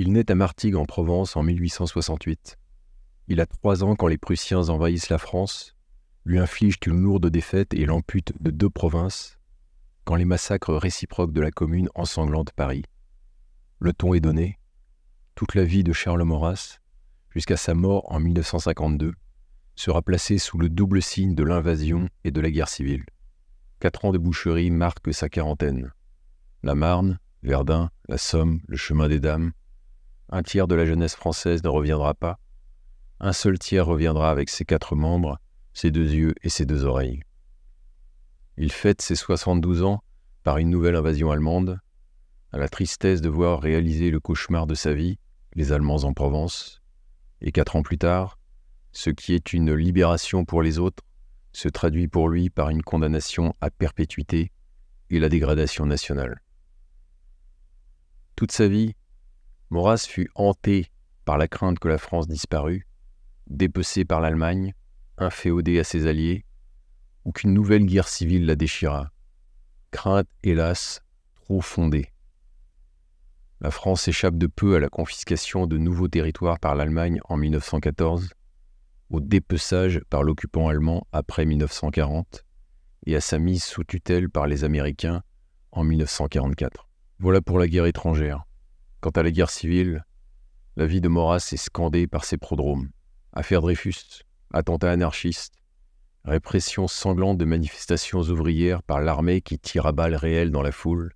Il naît à Martigues en Provence en 1868. Il a trois ans quand les Prussiens envahissent la France, lui infligent une lourde défaite et l'amputent de deux provinces, quand les massacres réciproques de la Commune ensanglantent Paris. Le ton est donné. Toute la vie de Charles Maurras, jusqu'à sa mort en 1952, sera placée sous le double signe de l'invasion et de la guerre civile. Quatre ans de boucherie marquent sa quarantaine. La Marne, Verdun, la Somme, le chemin des Dames, un tiers de la jeunesse française ne reviendra pas. Un seul tiers reviendra avec ses quatre membres, ses deux yeux et ses deux oreilles. Il fête ses 72 ans par une nouvelle invasion allemande, à la tristesse de voir réaliser le cauchemar de sa vie, les Allemands en Provence, et quatre ans plus tard, ce qui est une libération pour les autres se traduit pour lui par une condamnation à perpétuité et la dégradation nationale. Toute sa vie, Maurras fut hanté par la crainte que la France disparût, dépecée par l'Allemagne, inféodée à ses alliés, ou qu'une nouvelle guerre civile la déchira. Crainte, hélas, trop fondée. La France échappe de peu à la confiscation de nouveaux territoires par l'Allemagne en 1914, au dépeçage par l'occupant allemand après 1940 et à sa mise sous tutelle par les Américains en 1944. Voilà pour la guerre étrangère. Quant à la guerre civile, la vie de Maurras est scandée par ses prodromes. Affaire Dreyfus, attentats anarchistes, répression sanglante de manifestations ouvrières par l'armée qui tire à balles réelles dans la foule,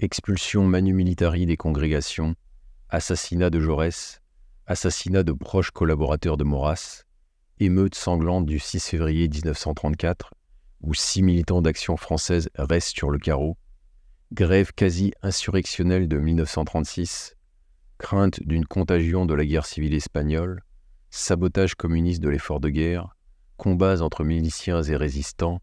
expulsion manu des congrégations, assassinat de Jaurès, assassinat de proches collaborateurs de Maurras, émeute sanglante du 6 février 1934, où six militants d'Action française restent sur le carreau, grève quasi insurrectionnelle de 1936, crainte d'une contagion de la guerre civile espagnole, sabotage communiste de l'effort de guerre, combats entre miliciens et résistants,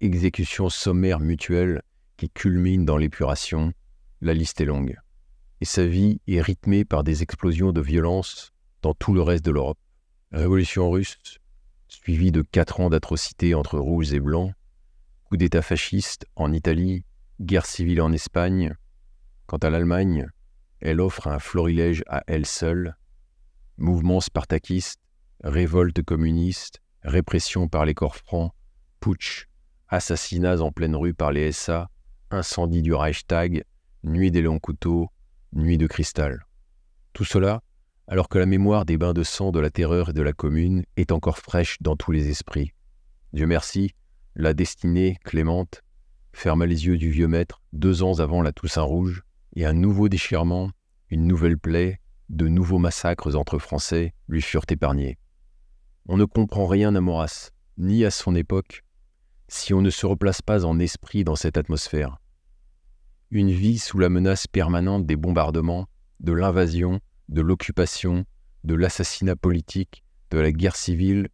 exécutions sommaires mutuelles qui culminent dans l'épuration, la liste est longue. Et sa vie est rythmée par des explosions de violence dans tout le reste de l'Europe. Révolution russe, suivie de quatre ans d'atrocités entre rouges et blancs, coup d'État fasciste en Italie, guerre civile en Espagne. Quant à l'Allemagne, elle offre un florilège à elle seule. Mouvement spartakistes, Révolte communiste. répression par les corps francs, putsch, assassinats en pleine rue par les SA, incendie du Reichstag, nuit des longs couteaux, nuit de cristal. Tout cela alors que la mémoire des bains de sang de la terreur et de la commune est encore fraîche dans tous les esprits. Dieu merci, la destinée clémente ferma les yeux du vieux maître deux ans avant la Toussaint Rouge, et un nouveau déchirement, une nouvelle plaie, de nouveaux massacres entre Français lui furent épargnés. On ne comprend rien à Maurras, ni à son époque, si on ne se replace pas en esprit dans cette atmosphère. Une vie sous la menace permanente des bombardements, de l'invasion, de l'occupation, de l'assassinat politique, de la guerre civile,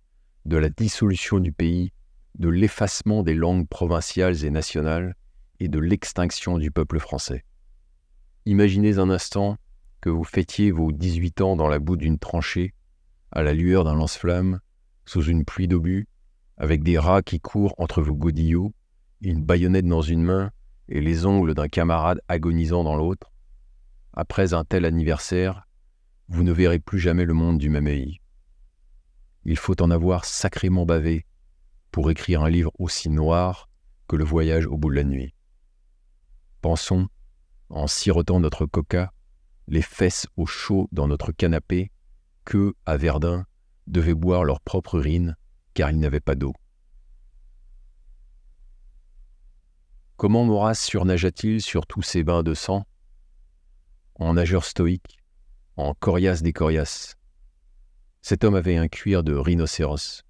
de la dissolution du pays, de l'effacement des langues provinciales et nationales et de l'extinction du peuple français. Imaginez un instant que vous fêtiez vos 18 ans dans la boue d'une tranchée, à la lueur d'un lance-flamme, sous une pluie d'obus, avec des rats qui courent entre vos godillots, une baïonnette dans une main et les ongles d'un camarade agonisant dans l'autre. Après un tel anniversaire, vous ne verrez plus jamais le monde du même œil. Il faut en avoir sacrément bavé pour écrire un livre aussi noir que le voyage au bout de la nuit. Pensons, en sirotant notre coca, les fesses au chaud dans notre canapé, que, à Verdun, devaient boire leur propre urine car ils n'avaient pas d'eau. Comment Maurras surnagea-t-il sur tous ces bains de sang En nageur stoïque, en coriace des coriaces. Cet homme avait un cuir de rhinocéros,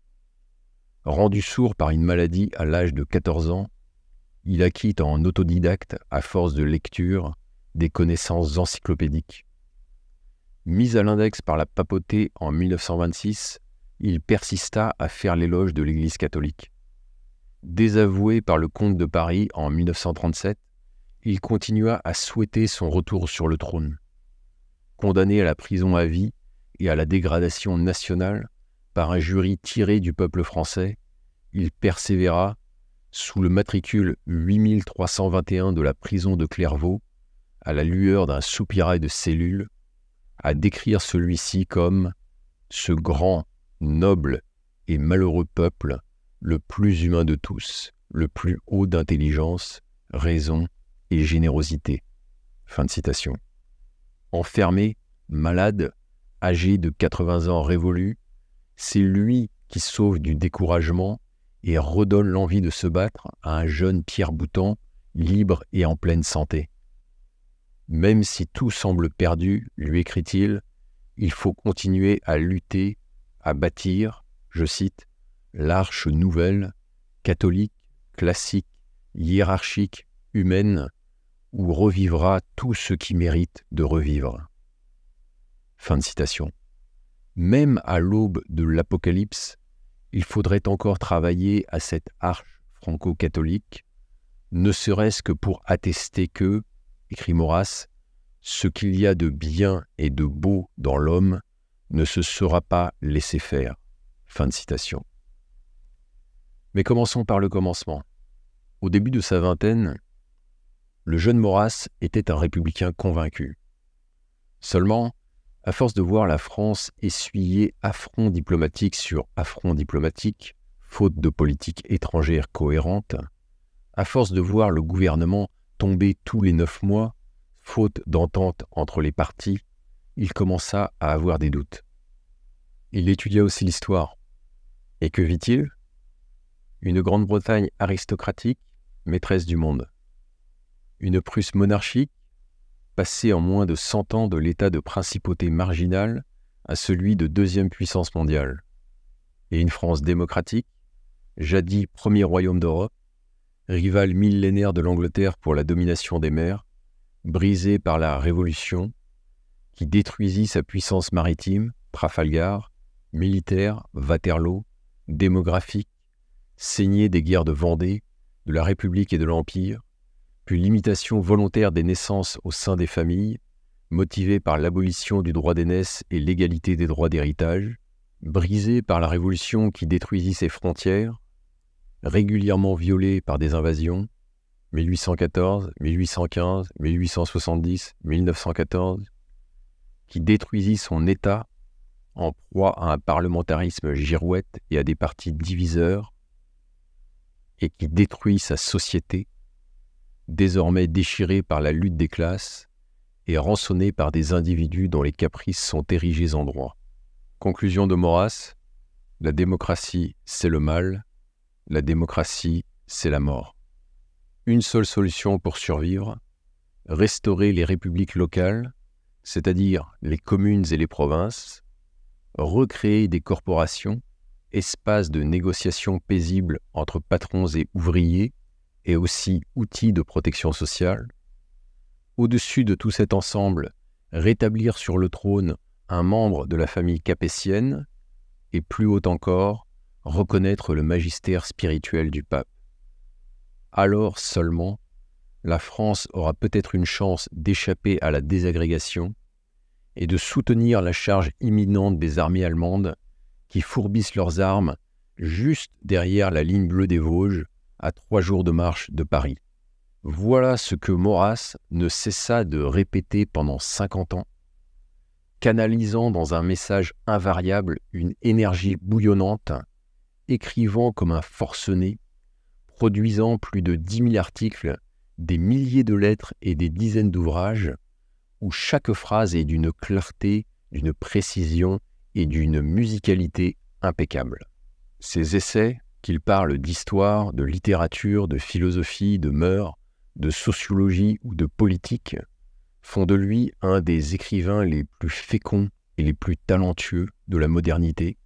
Rendu sourd par une maladie à l'âge de 14 ans, il acquit en autodidacte, à force de lecture, des connaissances encyclopédiques. Mis à l'index par la papauté en 1926, il persista à faire l'éloge de l'Église catholique. Désavoué par le comte de Paris en 1937, il continua à souhaiter son retour sur le trône. Condamné à la prison à vie et à la dégradation nationale, par un jury tiré du peuple français, il persévéra sous le matricule 8321 de la prison de Clairvaux, à la lueur d'un soupirail de cellules, à décrire celui-ci comme ce grand, noble et malheureux peuple, le plus humain de tous, le plus haut d'intelligence, raison et générosité. Fin de citation. Enfermé, malade, âgé de 80 ans révolus, c'est lui qui sauve du découragement et redonne l'envie de se battre à un jeune Pierre Bouton, libre et en pleine santé. Même si tout semble perdu, lui écrit-il, il faut continuer à lutter, à bâtir, je cite, l'arche nouvelle, catholique, classique, hiérarchique, humaine, où revivra tout ce qui mérite de revivre. Fin de citation même à l'aube de l'Apocalypse, il faudrait encore travailler à cette arche franco-catholique, ne serait-ce que pour attester que, écrit Maurras, ce qu'il y a de bien et de beau dans l'homme ne se sera pas laissé faire. Fin de citation. Mais commençons par le commencement. Au début de sa vingtaine, le jeune Maurras était un républicain convaincu. Seulement, à force de voir la France essuyer affront diplomatique sur affront diplomatique, faute de politique étrangère cohérente, à force de voir le gouvernement tomber tous les neuf mois, faute d'entente entre les partis, il commença à avoir des doutes. Il étudia aussi l'histoire. Et que vit-il Une Grande-Bretagne aristocratique, maîtresse du monde. Une Prusse monarchique, Passé en moins de 100 ans de l'état de principauté marginale à celui de deuxième puissance mondiale. Et une France démocratique, jadis premier royaume d'Europe, rival millénaire de l'Angleterre pour la domination des mers, brisée par la Révolution, qui détruisit sa puissance maritime, Trafalgar, militaire, Waterloo, démographique, saignée des guerres de Vendée, de la République et de l'Empire, puis limitation volontaire des naissances au sein des familles, motivée par l'abolition du droit d'aînesse et l'égalité des droits d'héritage, brisée par la révolution qui détruisit ses frontières, régulièrement violée par des invasions, 1814, 1815, 1870, 1914, qui détruisit son État en proie à un parlementarisme girouette et à des partis diviseurs, et qui détruit sa société désormais déchirée par la lutte des classes et rançonnée par des individus dont les caprices sont érigés en droit. Conclusion de Maurras La démocratie, c'est le mal, la démocratie, c'est la mort. Une seule solution pour survivre restaurer les républiques locales, c'est-à-dire les communes et les provinces, recréer des corporations, espaces de négociation paisible entre patrons et ouvriers, et aussi outil de protection sociale. Au-dessus de tout cet ensemble, rétablir sur le trône un membre de la famille capétienne, et plus haut encore, reconnaître le magistère spirituel du pape. Alors seulement, la France aura peut-être une chance d'échapper à la désagrégation et de soutenir la charge imminente des armées allemandes qui fourbissent leurs armes juste derrière la ligne bleue des Vosges à trois jours de marche de Paris. Voilà ce que Maurras ne cessa de répéter pendant 50 ans, canalisant dans un message invariable une énergie bouillonnante, écrivant comme un forcené, produisant plus de dix mille articles, des milliers de lettres et des dizaines d'ouvrages, où chaque phrase est d'une clarté, d'une précision et d'une musicalité impeccable. Ses essais qu'il parle d'histoire, de littérature, de philosophie, de mœurs, de sociologie ou de politique, font de lui un des écrivains les plus féconds et les plus talentueux de la modernité,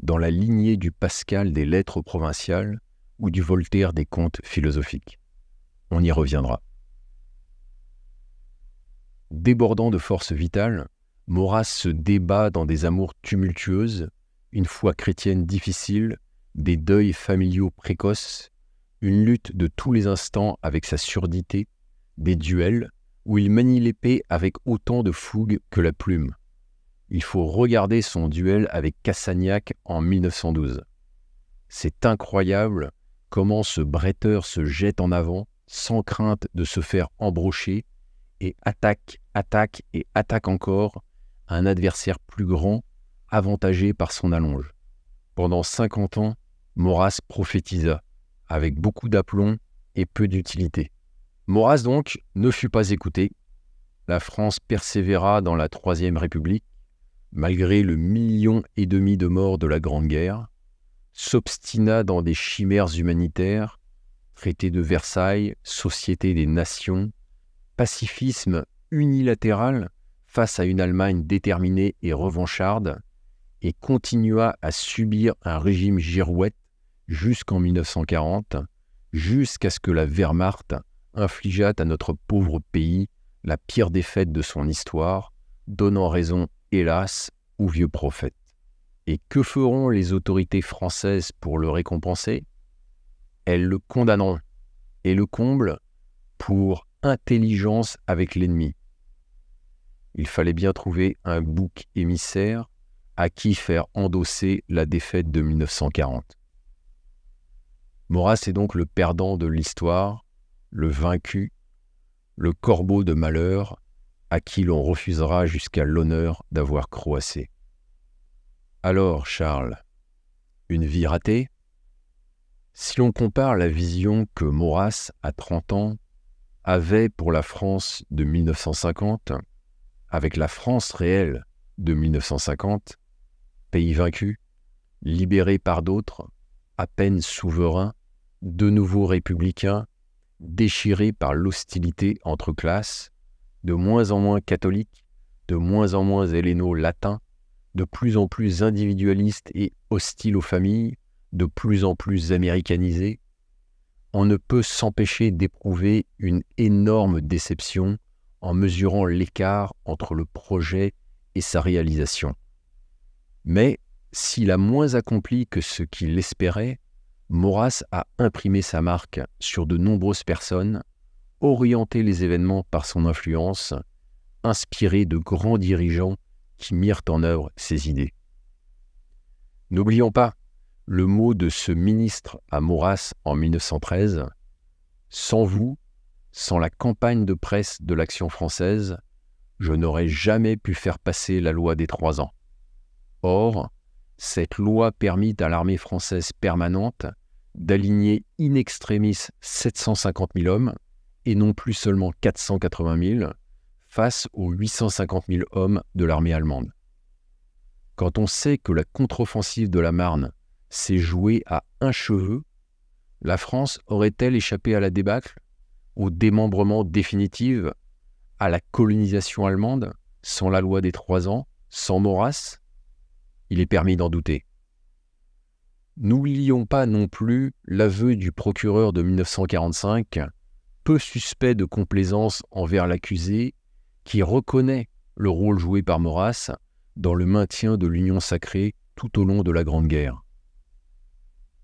dans la lignée du Pascal des lettres provinciales ou du Voltaire des contes philosophiques. On y reviendra. Débordant de force vitale, Maurras se débat dans des amours tumultueuses, une foi chrétienne difficile, des deuils familiaux précoces, une lutte de tous les instants avec sa surdité, des duels où il manie l'épée avec autant de fougue que la plume. Il faut regarder son duel avec Cassagnac en 1912. C'est incroyable comment ce bretteur se jette en avant sans crainte de se faire embrocher et attaque, attaque et attaque encore un adversaire plus grand, avantagé par son allonge. Pendant 50 ans, Maurras prophétisa, avec beaucoup d'aplomb et peu d'utilité. Maurras donc ne fut pas écouté. La France persévéra dans la Troisième République, malgré le million et demi de morts de la Grande Guerre, s'obstina dans des chimères humanitaires, traité de Versailles, société des nations, pacifisme unilatéral face à une Allemagne déterminée et revancharde, et continua à subir un régime girouette jusqu'en 1940, jusqu'à ce que la Wehrmacht infligeât à notre pauvre pays la pire défaite de son histoire, donnant raison, hélas, au vieux prophète. Et que feront les autorités françaises pour le récompenser Elles le condamneront et le comblent pour intelligence avec l'ennemi. Il fallait bien trouver un bouc émissaire à qui faire endosser la défaite de 1940. Maurras est donc le perdant de l'histoire, le vaincu, le corbeau de malheur à qui l'on refusera jusqu'à l'honneur d'avoir croassé. Alors, Charles, une vie ratée Si l'on compare la vision que Maurras, à 30 ans, avait pour la France de 1950 avec la France réelle de 1950, pays vaincu, libéré par d'autres, à peine souverain, de nouveaux républicains, déchirés par l'hostilité entre classes, de moins en moins catholiques, de moins en moins helléno latins, de plus en plus individualistes et hostiles aux familles, de plus en plus américanisés, on ne peut s'empêcher d'éprouver une énorme déception en mesurant l'écart entre le projet et sa réalisation. Mais s'il a moins accompli que ce qu'il espérait, Maurras a imprimé sa marque sur de nombreuses personnes, orienté les événements par son influence, inspiré de grands dirigeants qui mirent en œuvre ses idées. N'oublions pas le mot de ce ministre à Maurras en 1913 Sans vous, sans la campagne de presse de l'Action française, je n'aurais jamais pu faire passer la loi des trois ans. Or, cette loi permit à l'armée française permanente d'aligner in extremis 750 000 hommes, et non plus seulement 480 000, face aux 850 000 hommes de l'armée allemande. Quand on sait que la contre-offensive de la Marne s'est jouée à un cheveu, la France aurait-elle échappé à la débâcle, au démembrement définitif, à la colonisation allemande, sans la loi des trois ans, sans Maurras il est permis d'en douter. N'oublions pas non plus l'aveu du procureur de 1945, peu suspect de complaisance envers l'accusé, qui reconnaît le rôle joué par Maurras dans le maintien de l'Union sacrée tout au long de la Grande Guerre.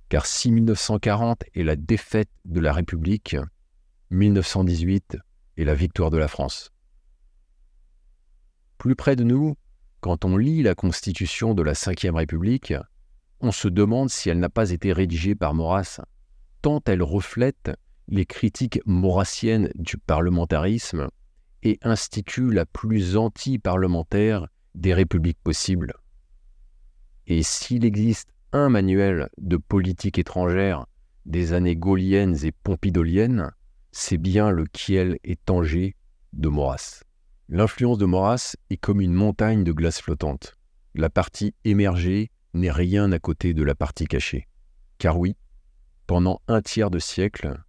Car si 1940 est la défaite de la République, 1918 est la victoire de la France. Plus près de nous, quand on lit la constitution de la Ve République, on se demande si elle n'a pas été rédigée par Maurras, tant elle reflète les critiques maurassiennes du parlementarisme et institue la plus anti-parlementaire des républiques possibles. Et s'il existe un manuel de politique étrangère des années gaulliennes et pompidoliennes, c'est bien le Kiel et de Maurras. L'influence de Maurras est comme une montagne de glace flottante. La partie émergée n'est rien à côté de la partie cachée. Car oui, pendant un tiers de siècle,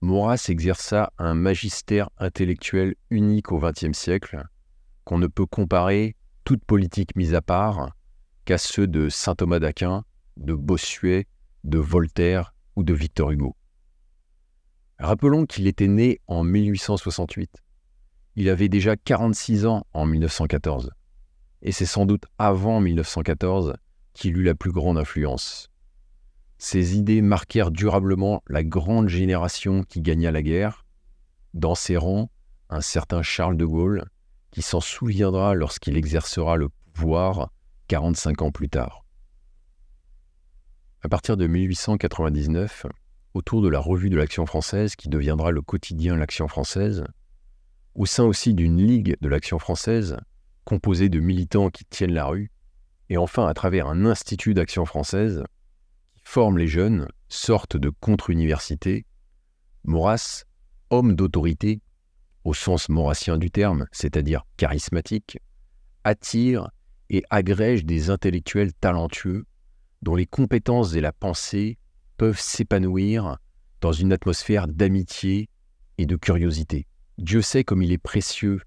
Maurras exerça un magistère intellectuel unique au XXe siècle, qu'on ne peut comparer, toute politique mise à part, qu'à ceux de saint Thomas d'Aquin, de Bossuet, de Voltaire ou de Victor Hugo. Rappelons qu'il était né en 1868 il avait déjà 46 ans en 1914. Et c'est sans doute avant 1914 qu'il eut la plus grande influence. Ses idées marquèrent durablement la grande génération qui gagna la guerre. Dans ses rangs, un certain Charles de Gaulle, qui s'en souviendra lorsqu'il exercera le pouvoir 45 ans plus tard. À partir de 1899, autour de la revue de l'Action française qui deviendra le quotidien L'Action française, au sein aussi d'une ligue de l'action française composée de militants qui tiennent la rue, et enfin à travers un institut d'action française qui forme les jeunes, sorte de contre-université, Maurras, homme d'autorité, au sens maurassien du terme, c'est-à-dire charismatique, attire et agrège des intellectuels talentueux dont les compétences et la pensée peuvent s'épanouir dans une atmosphère d'amitié et de curiosité. Dieu sait comme il est précieux,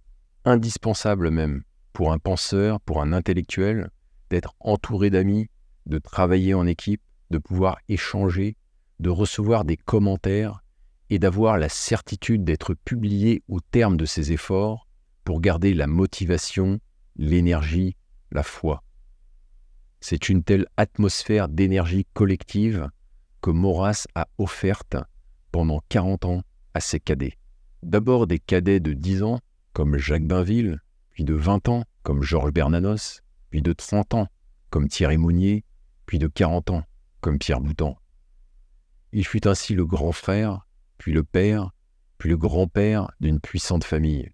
indispensable même, pour un penseur, pour un intellectuel, d'être entouré d'amis, de travailler en équipe, de pouvoir échanger, de recevoir des commentaires et d'avoir la certitude d'être publié au terme de ses efforts pour garder la motivation, l'énergie, la foi. C'est une telle atmosphère d'énergie collective que Maurras a offerte pendant 40 ans à ses cadets d'abord des cadets de 10 ans, comme Jacques Bainville, puis de 20 ans, comme Georges Bernanos, puis de 30 ans, comme Thierry Monnier, puis de 40 ans, comme Pierre Boutan. Il fut ainsi le grand frère, puis le père, puis le grand-père d'une puissante famille.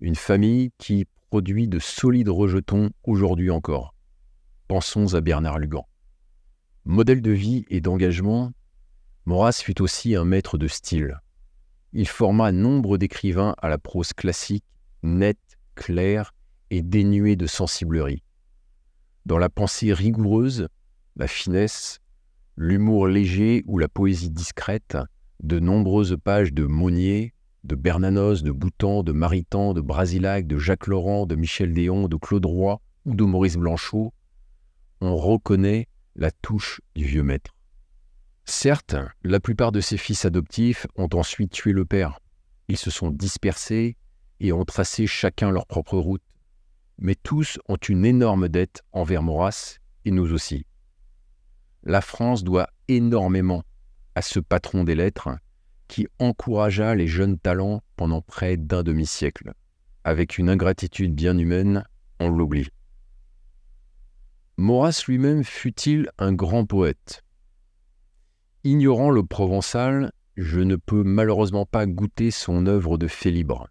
Une famille qui produit de solides rejetons aujourd'hui encore. Pensons à Bernard Lugan. Modèle de vie et d'engagement, Maurras fut aussi un maître de style. Il forma nombre d'écrivains à la prose classique, nette, claire et dénuée de sensiblerie. Dans la pensée rigoureuse, la finesse, l'humour léger ou la poésie discrète, de nombreuses pages de Monnier, de Bernanos, de Boutan, de Maritan, de Brasilac, de Jacques Laurent, de Michel Déon, de Claude Roy ou de Maurice Blanchot, on reconnaît la touche du vieux maître. Certes, la plupart de ses fils adoptifs ont ensuite tué le père. Ils se sont dispersés et ont tracé chacun leur propre route. Mais tous ont une énorme dette envers Maurras et nous aussi. La France doit énormément à ce patron des lettres qui encouragea les jeunes talents pendant près d'un demi-siècle. Avec une ingratitude bien humaine, on l'oublie. Maurras lui-même fut-il un grand poète Ignorant le provençal, je ne peux malheureusement pas goûter son œuvre de libre.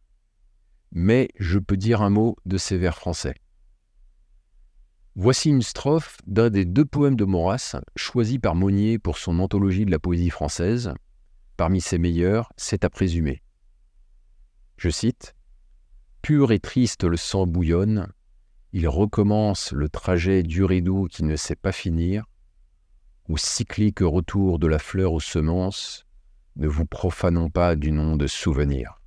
Mais je peux dire un mot de ses vers français. Voici une strophe d'un des deux poèmes de Maurras, choisi par Monnier pour son anthologie de la poésie française. Parmi ses meilleurs, c'est à présumer. Je cite Pur et triste le sang bouillonne, il recommence le trajet du et qui ne sait pas finir, ou cyclique retour de la fleur aux semences, ne vous profanons pas du nom de souvenir.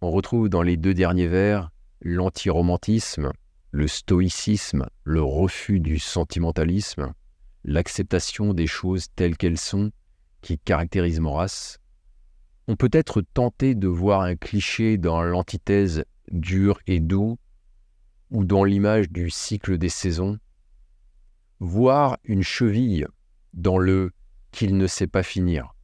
On retrouve dans les deux derniers vers l'antiromantisme, le stoïcisme, le refus du sentimentalisme, l'acceptation des choses telles qu'elles sont, qui caractérise Maurras. On peut être tenté de voir un cliché dans l'antithèse dur et doux, ou dans l'image du cycle des saisons, voir une cheville dans le qu'il ne sait pas finir.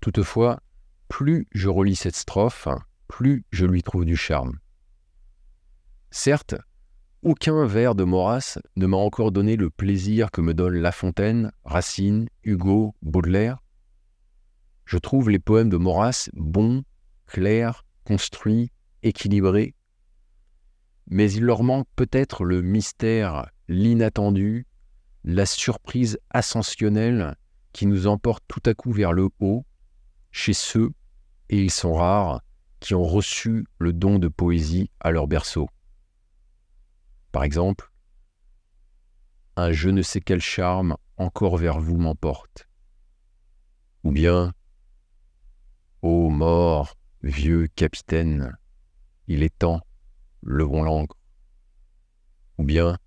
Toutefois, plus je relis cette strophe, plus je lui trouve du charme. Certes, aucun vers de Maurras ne m'a encore donné le plaisir que me donnent La Fontaine, Racine, Hugo, Baudelaire. Je trouve les poèmes de Maurras bons, clairs, construits, équilibrés, mais il leur manque peut-être le mystère l'inattendu, la surprise ascensionnelle qui nous emporte tout à coup vers le haut, chez ceux, et ils sont rares, qui ont reçu le don de poésie à leur berceau. Par exemple, un je ne sais quel charme encore vers vous m'emporte. Ou bien, Ô mort, vieux capitaine, il est temps, levons langue. Ou bien,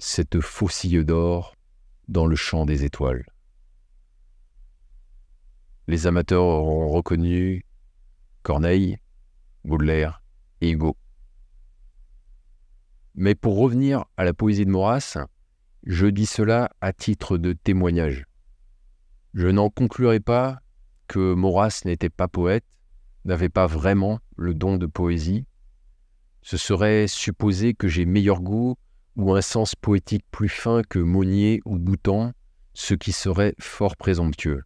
cette faucille d'or dans le champ des étoiles. Les amateurs auront reconnu Corneille, Baudelaire et Hugo. Mais pour revenir à la poésie de Maurras, je dis cela à titre de témoignage. Je n'en conclurai pas que Maurras n'était pas poète, n'avait pas vraiment le don de poésie. Ce serait supposer que j'ai meilleur goût ou un sens poétique plus fin que Monnier ou Bouton, ce qui serait fort présomptueux.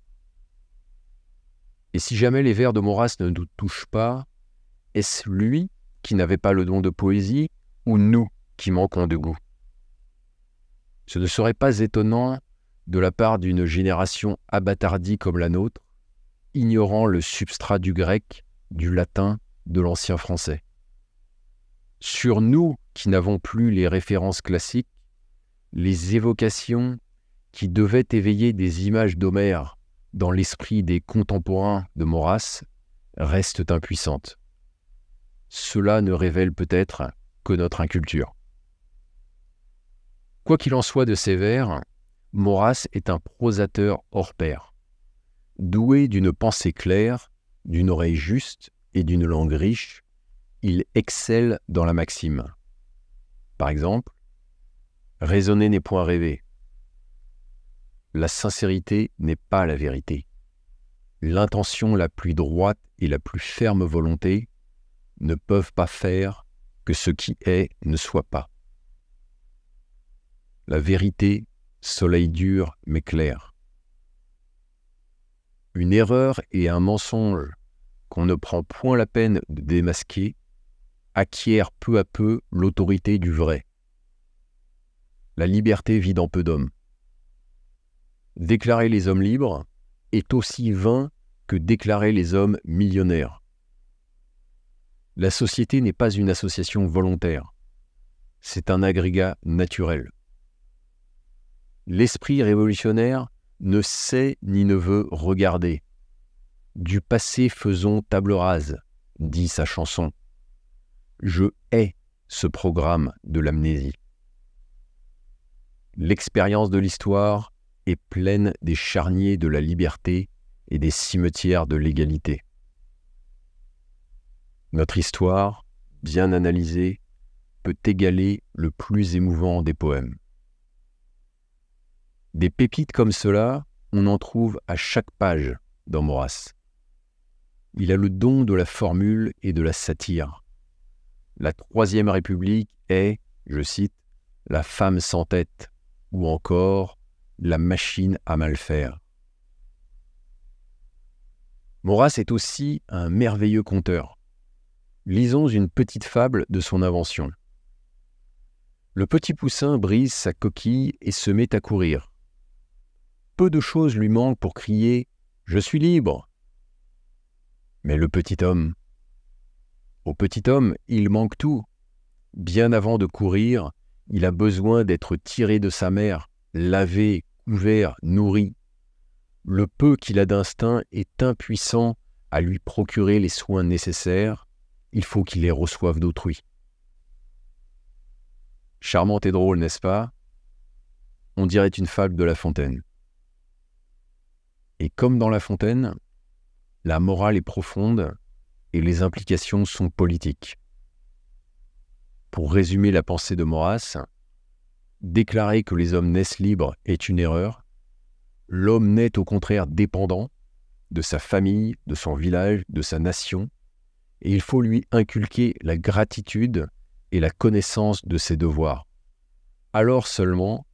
Et si jamais les vers de Maurras ne nous touchent pas, est-ce lui qui n'avait pas le don de poésie ou nous qui manquons de goût Ce ne serait pas étonnant de la part d'une génération abattardie comme la nôtre, ignorant le substrat du grec, du latin, de l'ancien français sur nous qui n'avons plus les références classiques, les évocations qui devaient éveiller des images d'Homère dans l'esprit des contemporains de Maurras restent impuissantes. Cela ne révèle peut-être que notre inculture. Quoi qu'il en soit de ces vers, Maurras est un prosateur hors pair, doué d'une pensée claire, d'une oreille juste et d'une langue riche, il excelle dans la maxime. Par exemple, raisonner n'est point rêver. La sincérité n'est pas la vérité. L'intention la plus droite et la plus ferme volonté ne peuvent pas faire que ce qui est ne soit pas. La vérité, soleil dur mais clair. Une erreur et un mensonge qu'on ne prend point la peine de démasquer acquiert peu à peu l'autorité du vrai. La liberté vit dans peu d'hommes. Déclarer les hommes libres est aussi vain que déclarer les hommes millionnaires. La société n'est pas une association volontaire, c'est un agrégat naturel. L'esprit révolutionnaire ne sait ni ne veut regarder. Du passé faisons table rase, dit sa chanson je hais ce programme de l'amnésie. L'expérience de l'histoire est pleine des charniers de la liberté et des cimetières de l'égalité. Notre histoire, bien analysée, peut égaler le plus émouvant des poèmes. Des pépites comme cela, on en trouve à chaque page dans Maurras. Il a le don de la formule et de la satire. La Troisième République est, je cite, la femme sans tête ou encore la machine à mal faire. Maurras est aussi un merveilleux conteur. Lisons une petite fable de son invention. Le petit poussin brise sa coquille et se met à courir. Peu de choses lui manquent pour crier ⁇ Je suis libre !⁇ Mais le petit homme, au petit homme, il manque tout. Bien avant de courir, il a besoin d'être tiré de sa mère, lavé, couvert, nourri. Le peu qu'il a d'instinct est impuissant à lui procurer les soins nécessaires, il faut qu'il les reçoive d'autrui. Charmante et drôle, n'est-ce pas On dirait une fable de La Fontaine. Et comme dans La Fontaine, la morale est profonde et les implications sont politiques. Pour résumer la pensée de Maurras, déclarer que les hommes naissent libres est une erreur. L'homme naît au contraire dépendant de sa famille, de son village, de sa nation, et il faut lui inculquer la gratitude et la connaissance de ses devoirs. Alors seulement,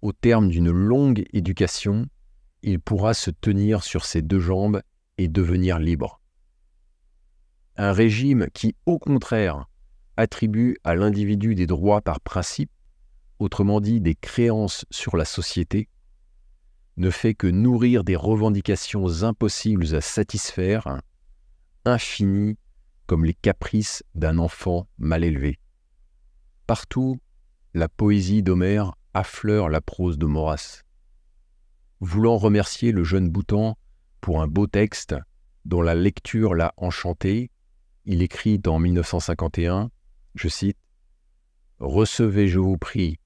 au terme d'une longue éducation, il pourra se tenir sur ses deux jambes et devenir libre un régime qui, au contraire, attribue à l'individu des droits par principe, autrement dit des créances sur la société, ne fait que nourrir des revendications impossibles à satisfaire, infinies comme les caprices d'un enfant mal élevé. Partout, la poésie d'Homère affleure la prose de Maurras. Voulant remercier le jeune Boutan pour un beau texte dont la lecture l'a enchanté, il écrit en 1951, je cite, Recevez, je vous prie,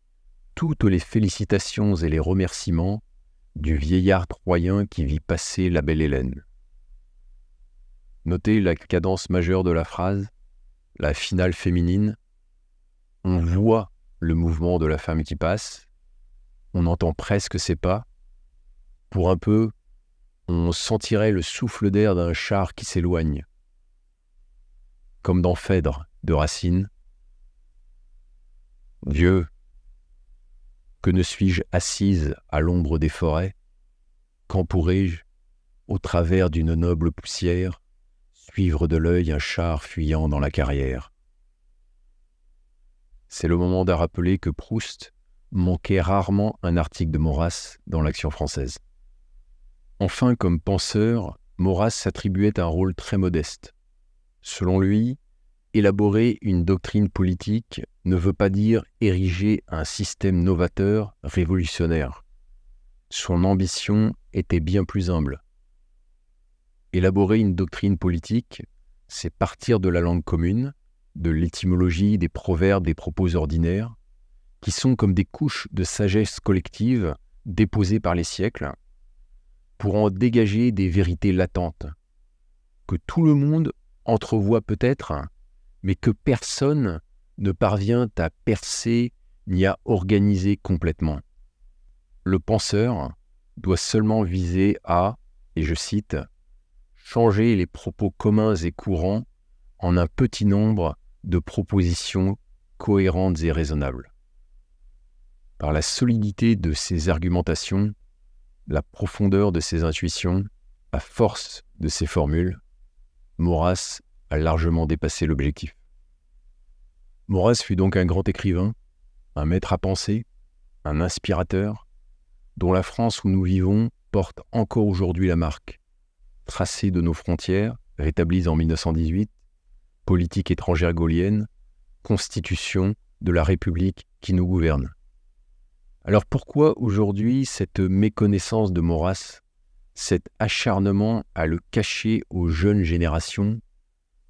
toutes les félicitations et les remerciements du vieillard troyen qui vit passer la belle Hélène. Notez la cadence majeure de la phrase, la finale féminine. On voit le mouvement de la femme qui passe, on entend presque ses pas. Pour un peu, on sentirait le souffle d'air d'un char qui s'éloigne comme dans Phèdre de Racine. Dieu, que ne suis-je assise à l'ombre des forêts Quand pourrais je au travers d'une noble poussière, suivre de l'œil un char fuyant dans la carrière C'est le moment de rappeler que Proust manquait rarement un article de Maurras dans l'Action française. Enfin, comme penseur, Maurras s'attribuait un rôle très modeste, Selon lui, élaborer une doctrine politique ne veut pas dire ériger un système novateur, révolutionnaire. Son ambition était bien plus humble. Élaborer une doctrine politique, c'est partir de la langue commune, de l'étymologie, des proverbes, des propos ordinaires, qui sont comme des couches de sagesse collective déposées par les siècles, pour en dégager des vérités latentes, que tout le monde entrevoit peut-être, hein, mais que personne ne parvient à percer ni à organiser complètement. Le penseur doit seulement viser à, et je cite, changer les propos communs et courants en un petit nombre de propositions cohérentes et raisonnables. Par la solidité de ses argumentations, la profondeur de ses intuitions, la force de ses formules, Maurras a largement dépassé l'objectif. Maurras fut donc un grand écrivain, un maître à penser, un inspirateur, dont la France où nous vivons porte encore aujourd'hui la marque, tracée de nos frontières, rétablies en 1918, politique étrangère gaulienne, constitution de la République qui nous gouverne. Alors pourquoi aujourd'hui cette méconnaissance de Maurras cet acharnement à le cacher aux jeunes générations,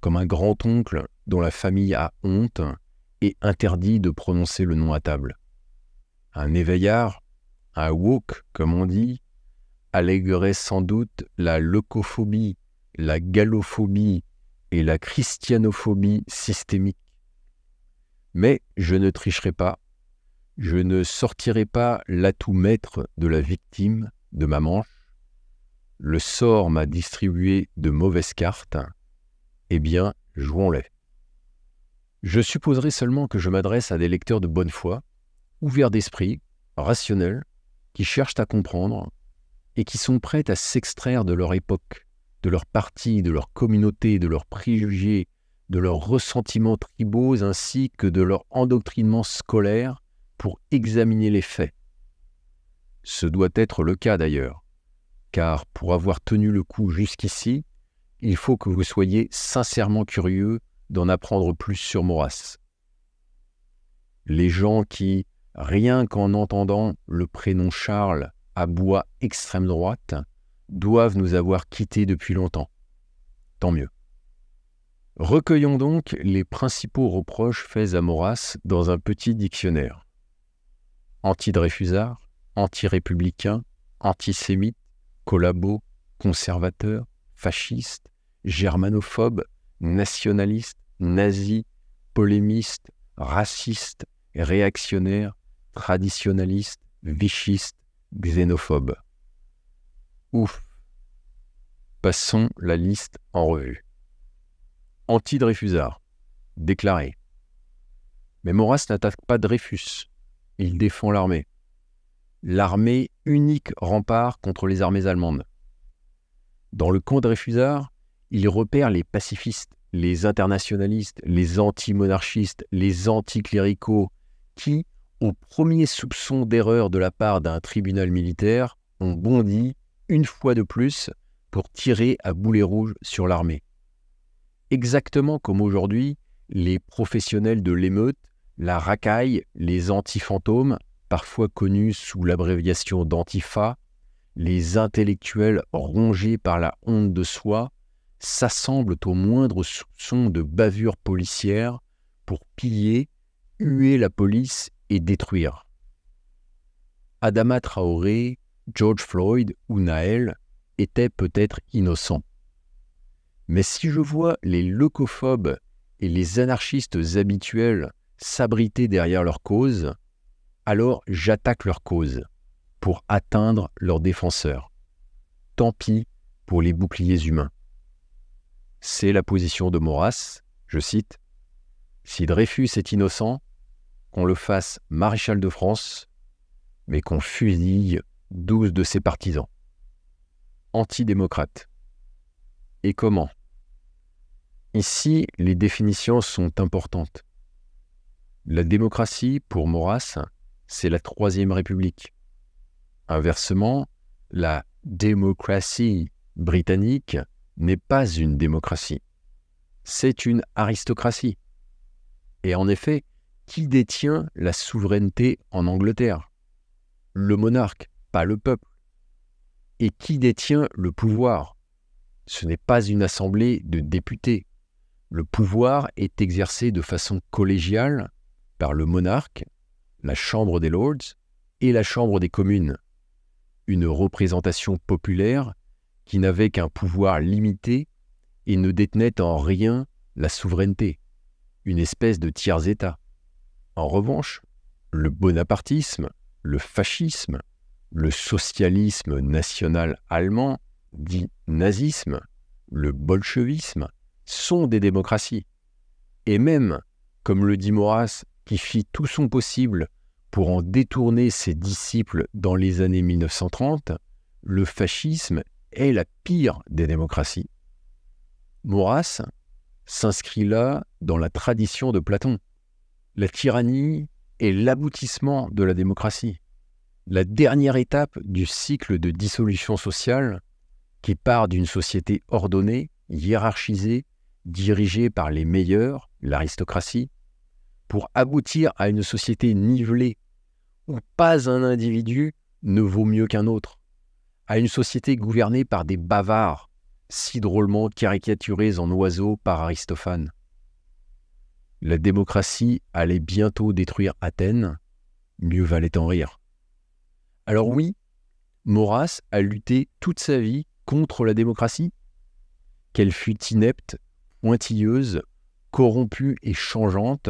comme un grand-oncle dont la famille a honte et interdit de prononcer le nom à table. Un éveillard, un woke comme on dit, allèguerait sans doute la leucophobie, la gallophobie et la christianophobie systémique. Mais je ne tricherai pas, je ne sortirai pas l'atout maître de la victime de ma manche, le sort m'a distribué de mauvaises cartes, eh bien, jouons-les. Je supposerai seulement que je m'adresse à des lecteurs de bonne foi, ouverts d'esprit, rationnels, qui cherchent à comprendre et qui sont prêts à s'extraire de leur époque, de leur parti, de leur communauté, de leurs préjugés, de leurs ressentiments tribaux ainsi que de leur endoctrinement scolaire pour examiner les faits. Ce doit être le cas d'ailleurs car pour avoir tenu le coup jusqu'ici, il faut que vous soyez sincèrement curieux d'en apprendre plus sur Maurras. Les gens qui, rien qu'en entendant le prénom Charles aboient extrême droite, doivent nous avoir quittés depuis longtemps. Tant mieux. Recueillons donc les principaux reproches faits à Maurras dans un petit dictionnaire. Anti-Dreyfusard, anti-républicain, antisémite, collabos, conservateurs, fascistes, germanophobes, nationalistes, nazis, polémistes, racistes, réactionnaires, traditionalistes, vichistes, xénophobes. Ouf. Passons la liste en revue. Anti-Dreyfusard, déclaré. Mais Maurras n'attaque pas Dreyfus. Il défend l'armée l'armée unique rempart contre les armées allemandes. Dans le camp de Refusard, il repère les pacifistes, les internationalistes, les anti-monarchistes, les anticléricaux, qui, au premier soupçon d'erreur de la part d'un tribunal militaire, ont bondi une fois de plus pour tirer à boulet rouge sur l'armée. Exactement comme aujourd'hui, les professionnels de l'émeute, la racaille, les anti parfois connus sous l'abréviation d'Antifa, les intellectuels rongés par la honte de soi s'assemblent au moindre soupçon de bavure policière pour piller, huer la police et détruire. Adama Traoré, George Floyd ou Naël étaient peut-être innocents. Mais si je vois les leucophobes et les anarchistes habituels s'abriter derrière leur cause, alors j'attaque leur cause pour atteindre leurs défenseurs. Tant pis pour les boucliers humains. C'est la position de Maurras, je cite, Si Dreyfus est innocent, qu'on le fasse maréchal de France, mais qu'on fusille douze de ses partisans. Antidémocrate. Et comment Ici, les définitions sont importantes. La démocratie, pour Maurras, c'est la Troisième République. Inversement, la démocratie britannique n'est pas une démocratie. C'est une aristocratie. Et en effet, qui détient la souveraineté en Angleterre Le monarque, pas le peuple. Et qui détient le pouvoir Ce n'est pas une assemblée de députés. Le pouvoir est exercé de façon collégiale par le monarque la Chambre des Lords et la Chambre des communes, une représentation populaire qui n'avait qu'un pouvoir limité et ne détenait en rien la souveraineté, une espèce de tiers-État. En revanche, le bonapartisme, le fascisme, le socialisme national allemand, dit nazisme, le bolchevisme, sont des démocraties. Et même, comme le dit Maurras, qui fit tout son possible pour en détourner ses disciples dans les années 1930, le fascisme est la pire des démocraties. Maurras s'inscrit là dans la tradition de Platon. La tyrannie est l'aboutissement de la démocratie, la dernière étape du cycle de dissolution sociale qui part d'une société ordonnée, hiérarchisée, dirigée par les meilleurs, l'aristocratie, pour aboutir à une société nivelée où pas un individu ne vaut mieux qu'un autre, à une société gouvernée par des bavards, si drôlement caricaturés en oiseaux par Aristophane. La démocratie allait bientôt détruire Athènes, mieux valait en rire. Alors oui, Maurras a lutté toute sa vie contre la démocratie, qu'elle fut inepte, pointilleuse, corrompue et changeante,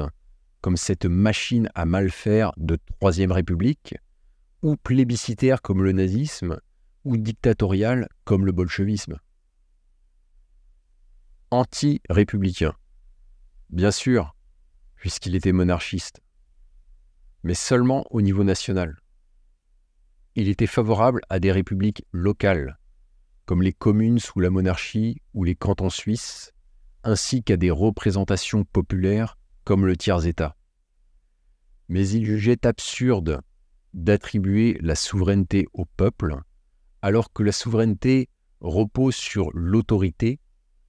comme cette machine à mal faire de Troisième République, ou plébiscitaire comme le nazisme, ou dictatorial comme le bolchevisme. Anti-républicain. Bien sûr, puisqu'il était monarchiste, mais seulement au niveau national. Il était favorable à des républiques locales, comme les communes sous la monarchie ou les cantons suisses, ainsi qu'à des représentations populaires comme le tiers-État. Mais il jugeait absurde d'attribuer la souveraineté au peuple, alors que la souveraineté repose sur l'autorité,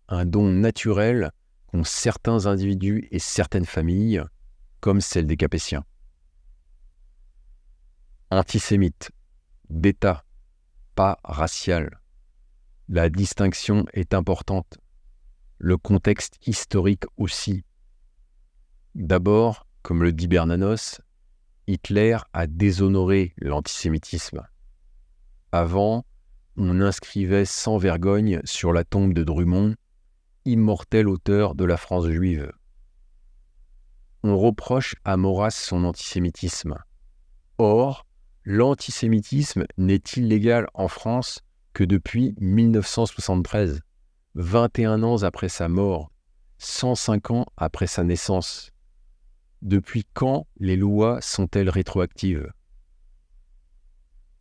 un don naturel qu'ont certains individus et certaines familles, comme celle des Capétiens. Antisémite, d'État, pas racial. La distinction est importante. Le contexte historique aussi. D'abord, comme le dit Bernanos, Hitler a déshonoré l'antisémitisme. Avant, on inscrivait sans vergogne sur la tombe de Drummond, immortel auteur de la France juive. On reproche à Maurras son antisémitisme. Or, l'antisémitisme n'est illégal en France que depuis 1973, 21 ans après sa mort, 105 ans après sa naissance. Depuis quand les lois sont-elles rétroactives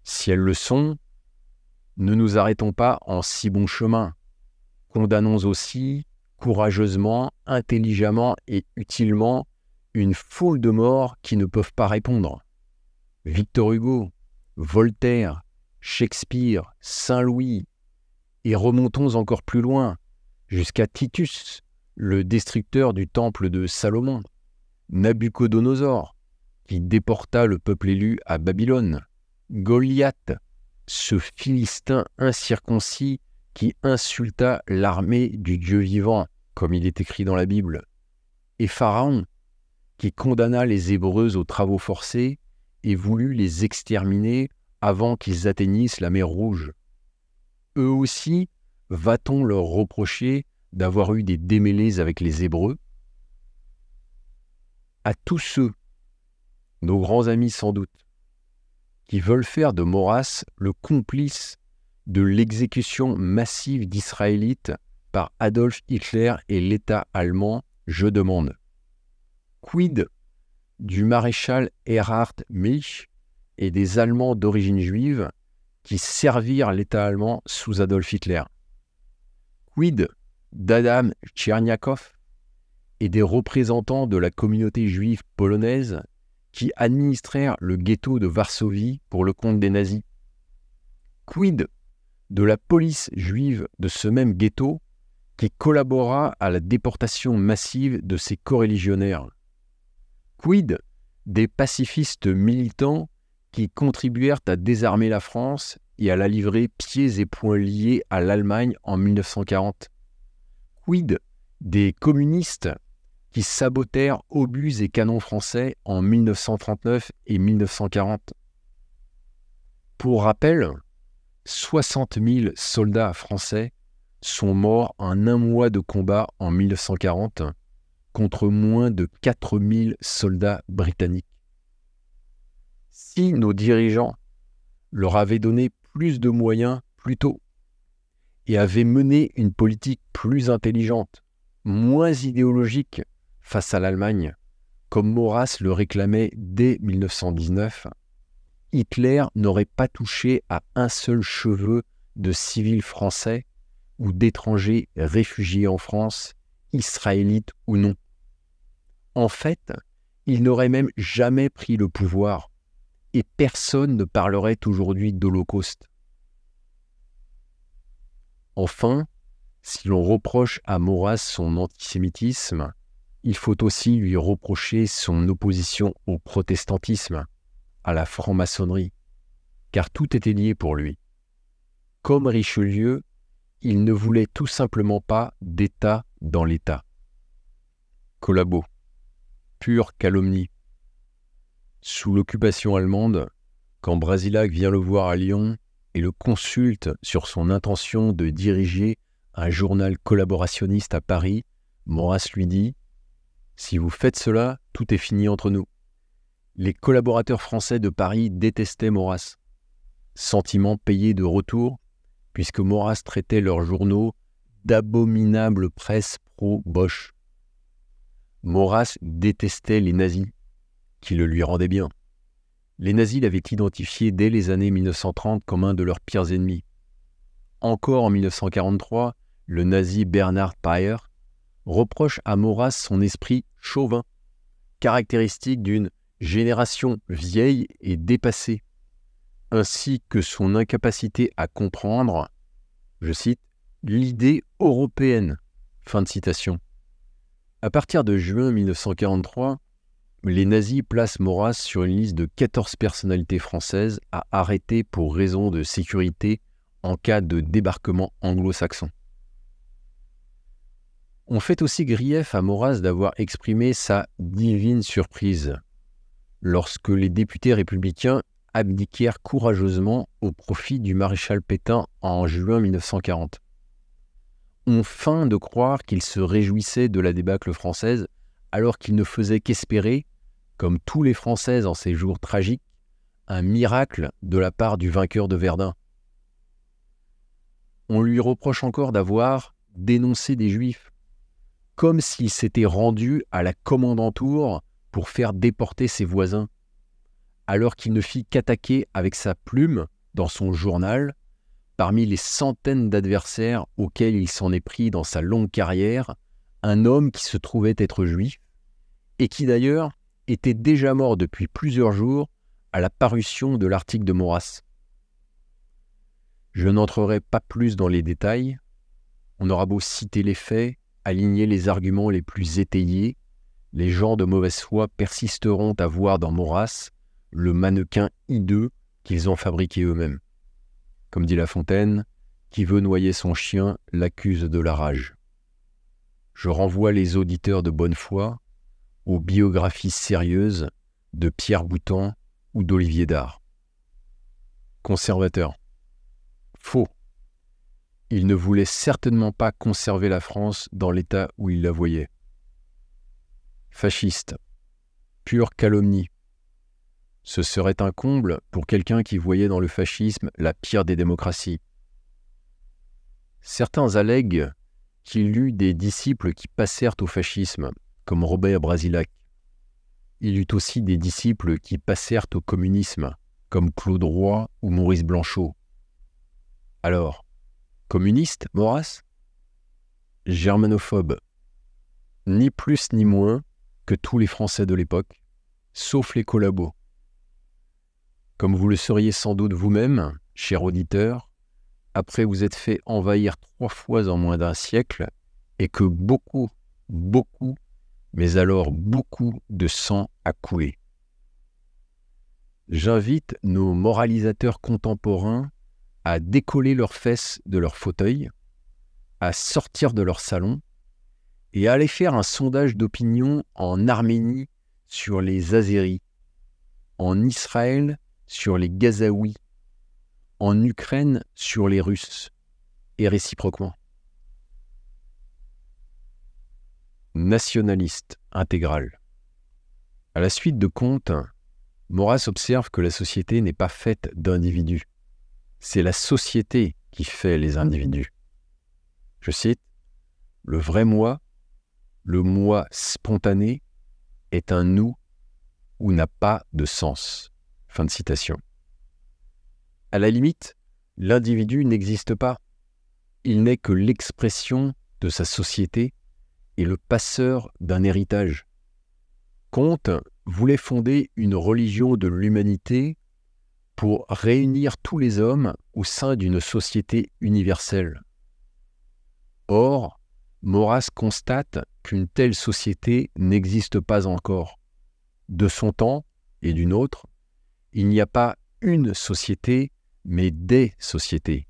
Si elles le sont, ne nous arrêtons pas en si bon chemin. Condamnons aussi, courageusement, intelligemment et utilement, une foule de morts qui ne peuvent pas répondre. Victor Hugo, Voltaire, Shakespeare, Saint-Louis, et remontons encore plus loin, jusqu'à Titus, le destructeur du temple de Salomon. Nabucodonosor, qui déporta le peuple élu à Babylone, Goliath, ce Philistin incirconcis qui insulta l'armée du Dieu vivant, comme il est écrit dans la Bible, et Pharaon, qui condamna les Hébreux aux travaux forcés et voulut les exterminer avant qu'ils atteignissent la mer Rouge. Eux aussi, va-t-on leur reprocher d'avoir eu des démêlés avec les Hébreux à tous ceux, nos grands amis sans doute, qui veulent faire de Maurras le complice de l'exécution massive d'Israélites par Adolf Hitler et l'État allemand, je demande. Quid du maréchal Erhard Milch et des Allemands d'origine juive qui servirent l'État allemand sous Adolf Hitler Quid d'Adam Tcherniakov et des représentants de la communauté juive polonaise qui administrèrent le ghetto de Varsovie pour le compte des nazis. Quid de la police juive de ce même ghetto qui collabora à la déportation massive de ses coreligionnaires Quid des pacifistes militants qui contribuèrent à désarmer la France et à la livrer pieds et poings liés à l'Allemagne en 1940 Quid des communistes qui sabotèrent, obus et canons français en 1939 et 1940. Pour rappel, 60 000 soldats français sont morts en un mois de combat en 1940 contre moins de 4 000 soldats britanniques. Si nos dirigeants leur avaient donné plus de moyens plus tôt et avaient mené une politique plus intelligente, moins idéologique face à l'Allemagne, comme Maurras le réclamait dès 1919, Hitler n'aurait pas touché à un seul cheveu de civils français ou d'étrangers réfugiés en France, israélites ou non. En fait, il n'aurait même jamais pris le pouvoir et personne ne parlerait aujourd'hui d'Holocauste. Enfin, si l'on reproche à Maurras son antisémitisme, il faut aussi lui reprocher son opposition au protestantisme, à la franc-maçonnerie, car tout était lié pour lui. Comme Richelieu, il ne voulait tout simplement pas d'État dans l'État. Collabo. Pure calomnie. Sous l'occupation allemande, quand Brasilac vient le voir à Lyon et le consulte sur son intention de diriger un journal collaborationniste à Paris, Maurras lui dit si vous faites cela, tout est fini entre nous. Les collaborateurs français de Paris détestaient Maurras. Sentiment payé de retour, puisque Maurras traitait leurs journaux d'abominable presse pro-Bosch. Maurras détestait les nazis, qui le lui rendaient bien. Les nazis l'avaient identifié dès les années 1930 comme un de leurs pires ennemis. Encore en 1943, le nazi Bernard Peyer reproche à Maurras son esprit chauvin, caractéristique d'une génération vieille et dépassée, ainsi que son incapacité à comprendre, je cite, l'idée européenne. Fin de citation. À partir de juin 1943, les nazis placent Maurras sur une liste de 14 personnalités françaises à arrêter pour raison de sécurité en cas de débarquement anglo-saxon. On fait aussi grief à Maurras d'avoir exprimé sa divine surprise lorsque les députés républicains abdiquèrent courageusement au profit du maréchal Pétain en juin 1940. On feint de croire qu'il se réjouissait de la débâcle française alors qu'il ne faisait qu'espérer, comme tous les Français en ces jours tragiques, un miracle de la part du vainqueur de Verdun. On lui reproche encore d'avoir dénoncé des Juifs, comme s'il s'était rendu à la commandanture pour faire déporter ses voisins, alors qu'il ne fit qu'attaquer avec sa plume, dans son journal, parmi les centaines d'adversaires auxquels il s'en est pris dans sa longue carrière, un homme qui se trouvait être juif, et qui d'ailleurs était déjà mort depuis plusieurs jours à la parution de l'article de Maurras. Je n'entrerai pas plus dans les détails, on aura beau citer les faits, aligner les arguments les plus étayés, les gens de mauvaise foi persisteront à voir dans Maurras le mannequin hideux qu'ils ont fabriqué eux-mêmes. Comme dit La Fontaine, qui veut noyer son chien l'accuse de la rage. Je renvoie les auditeurs de bonne foi aux biographies sérieuses de Pierre Boutan ou d'Olivier Dard. Conservateur. Faux il ne voulait certainement pas conserver la France dans l'état où il la voyait. Fasciste. Pure calomnie. Ce serait un comble pour quelqu'un qui voyait dans le fascisme la pire des démocraties. Certains allèguent qu'il eut des disciples qui passèrent au fascisme, comme Robert Brasillac. Il eut aussi des disciples qui passèrent au communisme, comme Claude Roy ou Maurice Blanchot. Alors, communiste, Maurras, germanophobe, ni plus ni moins que tous les Français de l'époque, sauf les collabos. Comme vous le seriez sans doute vous-même, cher auditeur, après vous êtes fait envahir trois fois en moins d'un siècle et que beaucoup, beaucoup, mais alors beaucoup de sang a coulé. J'invite nos moralisateurs contemporains à décoller leurs fesses de leur fauteuil, à sortir de leur salon et à aller faire un sondage d'opinion en Arménie sur les Azéris, en Israël sur les Gazaouis, en Ukraine sur les Russes, et réciproquement. Nationaliste intégral. À la suite de Comte, Maurras observe que la société n'est pas faite d'individus, c'est la société qui fait les individus. Je cite, Le vrai moi, le moi spontané, est un nous ou n'a pas de sens. Fin de citation. À la limite, l'individu n'existe pas. Il n'est que l'expression de sa société et le passeur d'un héritage. Comte voulait fonder une religion de l'humanité pour réunir tous les hommes au sein d'une société universelle. Or, Maurras constate qu'une telle société n'existe pas encore. De son temps et d'une autre, il n'y a pas une société, mais des sociétés,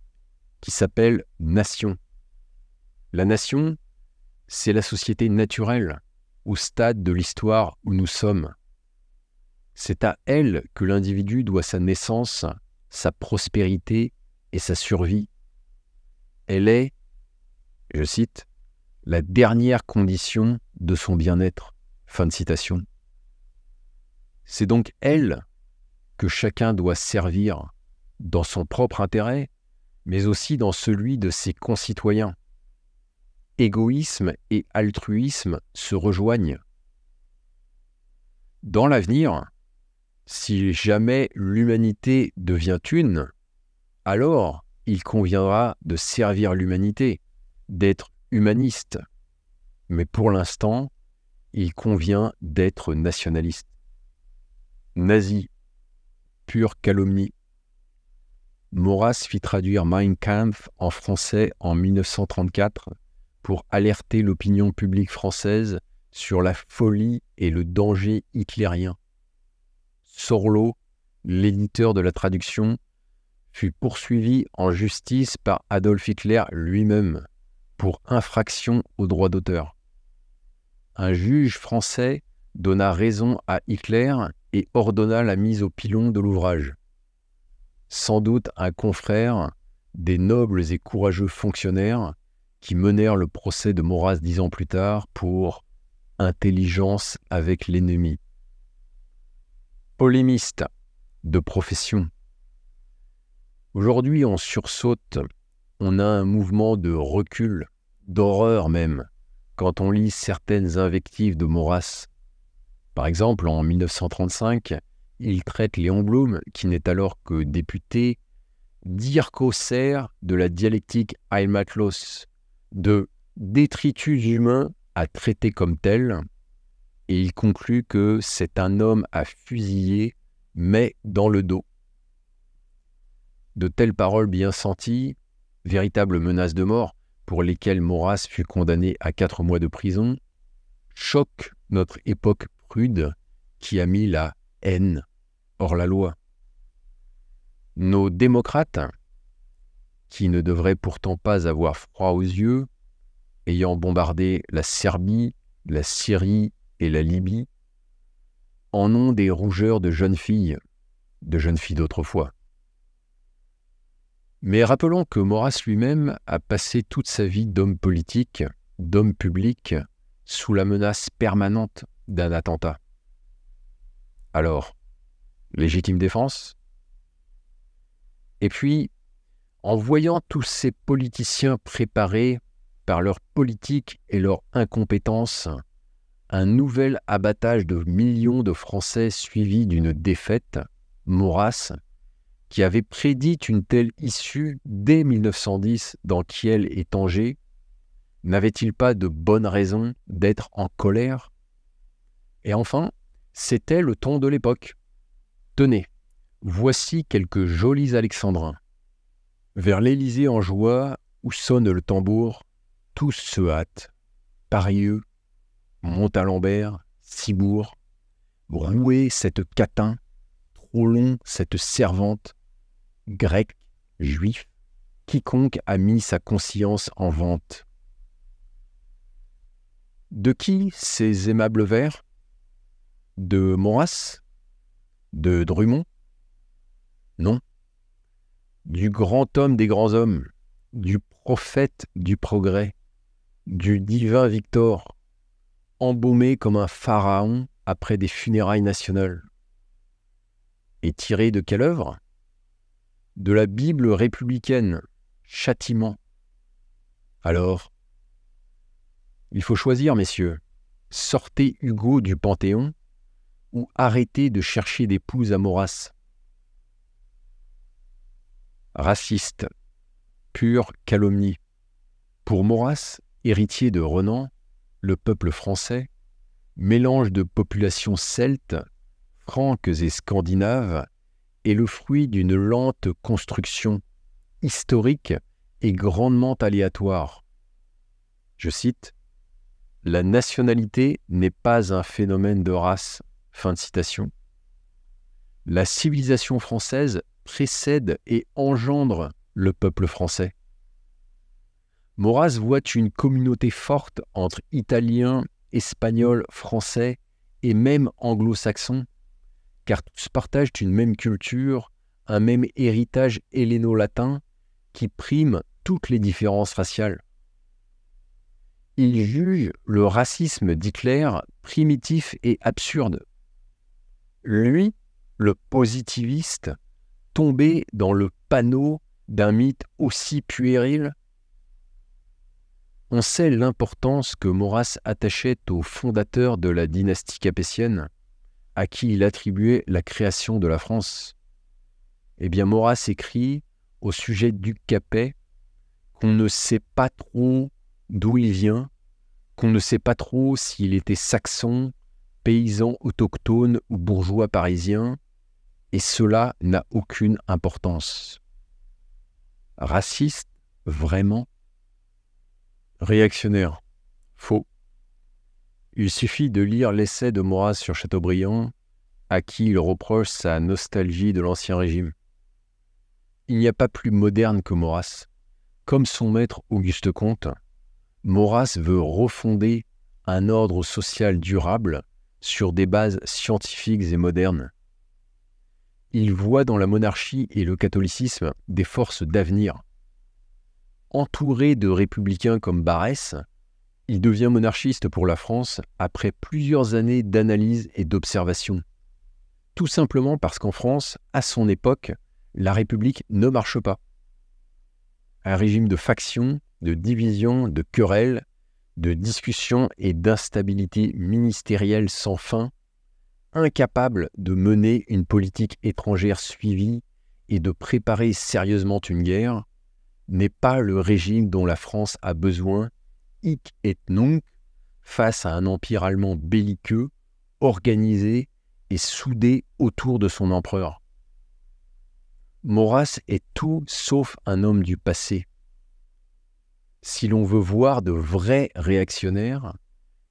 qui s'appellent nations. La nation, c'est la société naturelle, au stade de l'histoire où nous sommes. C'est à elle que l'individu doit sa naissance, sa prospérité et sa survie. Elle est, je cite, la dernière condition de son bien-être. Fin de citation. C'est donc elle que chacun doit servir dans son propre intérêt, mais aussi dans celui de ses concitoyens. Égoïsme et altruisme se rejoignent. Dans l'avenir, si jamais l'humanité devient une, alors il conviendra de servir l'humanité, d'être humaniste. Mais pour l'instant, il convient d'être nationaliste. Nazi, pure calomnie. Maurras fit traduire Mein Kampf en français en 1934 pour alerter l'opinion publique française sur la folie et le danger hitlérien. Sorlo, l'éditeur de la traduction, fut poursuivi en justice par Adolf Hitler lui-même pour infraction au droit d'auteur. Un juge français donna raison à Hitler et ordonna la mise au pilon de l'ouvrage. Sans doute un confrère des nobles et courageux fonctionnaires qui menèrent le procès de Maurras dix ans plus tard pour intelligence avec l'ennemi polémiste de profession. Aujourd'hui, on sursaute, on a un mouvement de recul, d'horreur même, quand on lit certaines invectives de Maurras. Par exemple, en 1935, il traite Léon Blum, qui n'est alors que député, d'ircossaire de la dialectique Heimatlos, de détritus humains à traiter comme tels » et il conclut que c'est un homme à fusiller, mais dans le dos. De telles paroles bien senties, véritables menaces de mort, pour lesquelles Maurras fut condamné à quatre mois de prison, choquent notre époque prude qui a mis la haine hors la loi. Nos démocrates, qui ne devraient pourtant pas avoir froid aux yeux, ayant bombardé la Serbie, la Syrie et la Libye en ont des rougeurs de jeunes filles, de jeunes filles d'autrefois. Mais rappelons que Maurras lui-même a passé toute sa vie d'homme politique, d'homme public, sous la menace permanente d'un attentat. Alors, légitime défense Et puis, en voyant tous ces politiciens préparés par leur politique et leur incompétence un nouvel abattage de millions de Français suivi d'une défaite, Maurras, qui avait prédit une telle issue dès 1910 dans Kiel et Tanger, n'avait-il pas de bonnes raisons d'être en colère Et enfin, c'était le ton de l'époque. Tenez, voici quelques jolis alexandrins. Vers l'Élysée en joie, où sonne le tambour, tous se hâtent, parieux, Montalembert, Cibourg, Roué, cette catin, trop long, cette servante, grec, juif, quiconque a mis sa conscience en vente. De qui ces aimables vers De Maurras De Drummond Non. Du grand homme des grands hommes, du prophète du progrès, du divin Victor, embaumé comme un pharaon après des funérailles nationales. Et tiré de quelle œuvre De la Bible républicaine, châtiment. Alors, il faut choisir, messieurs, sortez Hugo du Panthéon ou arrêtez de chercher d'épouse à Maurras. Raciste, pure calomnie. Pour Maurras, héritier de Renan, le peuple français, mélange de populations celtes, franques et scandinaves, est le fruit d'une lente construction historique et grandement aléatoire. Je cite La nationalité n'est pas un phénomène de race. Fin de citation. La civilisation française précède et engendre le peuple français. Moraz, voit une communauté forte entre Italiens, Espagnols, Français et même Anglo-Saxons Car tous partagent une même culture, un même héritage helléno-latin qui prime toutes les différences raciales. Il juge le racisme d'Hitler primitif et absurde. Lui, le positiviste, tombé dans le panneau d'un mythe aussi puéril, on sait l'importance que Maurras attachait au fondateur de la dynastie capétienne, à qui il attribuait la création de la France. Eh bien, Maurras écrit au sujet du Capet qu'on ne sait pas trop d'où il vient, qu'on ne sait pas trop s'il était saxon, paysan autochtone ou bourgeois parisien, et cela n'a aucune importance. Raciste, vraiment Réactionnaire. Faux. Il suffit de lire l'essai de Maurras sur Chateaubriand, à qui il reproche sa nostalgie de l'Ancien Régime. Il n'y a pas plus moderne que Maurras. Comme son maître Auguste Comte, Maurras veut refonder un ordre social durable sur des bases scientifiques et modernes. Il voit dans la monarchie et le catholicisme des forces d'avenir entouré de républicains comme Barès, il devient monarchiste pour la France après plusieurs années d'analyse et d'observation. Tout simplement parce qu'en France, à son époque, la République ne marche pas. Un régime de factions, de divisions, de querelles, de discussions et d'instabilité ministérielle sans fin, incapable de mener une politique étrangère suivie et de préparer sérieusement une guerre, n'est pas le régime dont la France a besoin, hic et nunc, face à un empire allemand belliqueux, organisé et soudé autour de son empereur. Maurras est tout sauf un homme du passé. Si l'on veut voir de vrais réactionnaires,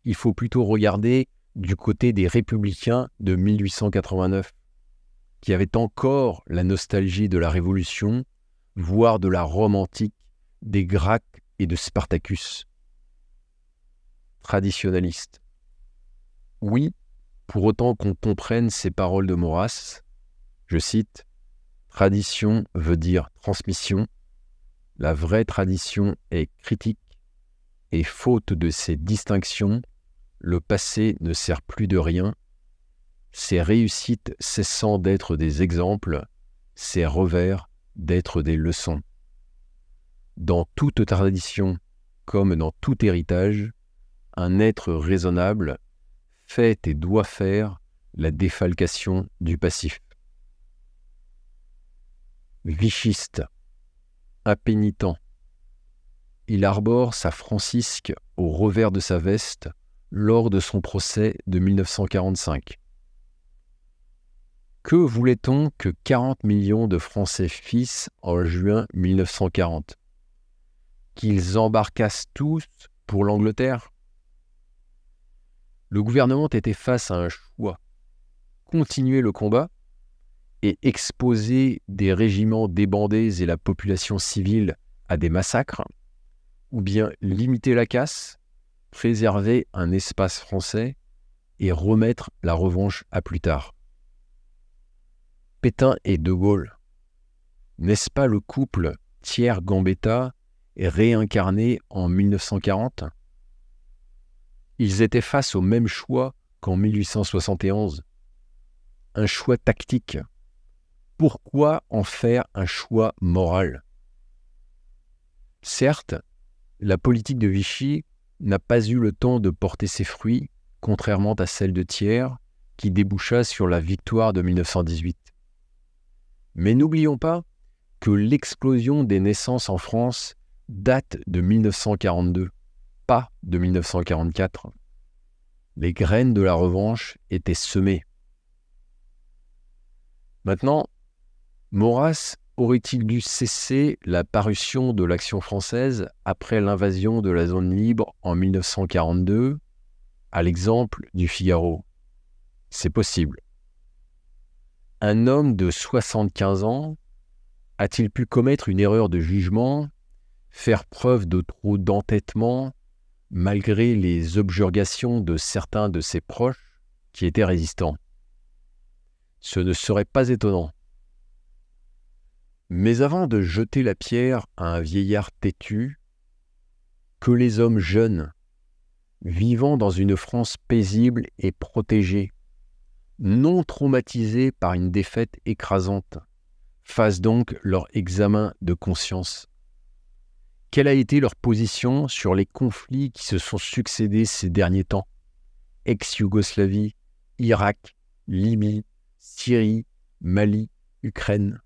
il faut plutôt regarder du côté des républicains de 1889, qui avaient encore la nostalgie de la Révolution voire de la Rome antique, des Gracques et de Spartacus. Traditionnaliste. Oui, pour autant qu'on comprenne ces paroles de Maurras, je cite, Tradition veut dire transmission, la vraie tradition est critique, et faute de ces distinctions, le passé ne sert plus de rien, ses réussites cessant d'être des exemples, ses revers d'être des leçons. Dans toute tradition, comme dans tout héritage, un être raisonnable fait et doit faire la défalcation du passif. Vichiste, impénitent, il arbore sa francisque au revers de sa veste lors de son procès de 1945. Que voulait-on que 40 millions de Français fissent en juin 1940 Qu'ils embarquassent tous pour l'Angleterre Le gouvernement était face à un choix. Continuer le combat et exposer des régiments débandés et la population civile à des massacres, ou bien limiter la casse, préserver un espace français et remettre la revanche à plus tard. Pétain et De Gaulle. N'est-ce pas le couple Thiers-Gambetta réincarné en 1940 Ils étaient face au même choix qu'en 1871. Un choix tactique. Pourquoi en faire un choix moral Certes, la politique de Vichy n'a pas eu le temps de porter ses fruits, contrairement à celle de Thiers, qui déboucha sur la victoire de 1918. Mais n'oublions pas que l'explosion des naissances en France date de 1942, pas de 1944. Les graines de la revanche étaient semées. Maintenant, Maurras aurait-il dû cesser la parution de l'Action française après l'invasion de la zone libre en 1942, à l'exemple du Figaro C'est possible un homme de 75 ans a-t-il pu commettre une erreur de jugement, faire preuve de trop d'entêtement, malgré les objurgations de certains de ses proches qui étaient résistants Ce ne serait pas étonnant. Mais avant de jeter la pierre à un vieillard têtu, que les hommes jeunes, vivant dans une France paisible et protégée, non traumatisés par une défaite écrasante, fassent donc leur examen de conscience. Quelle a été leur position sur les conflits qui se sont succédés ces derniers temps Ex-Yougoslavie, Irak, Libye, Syrie, Mali, Ukraine.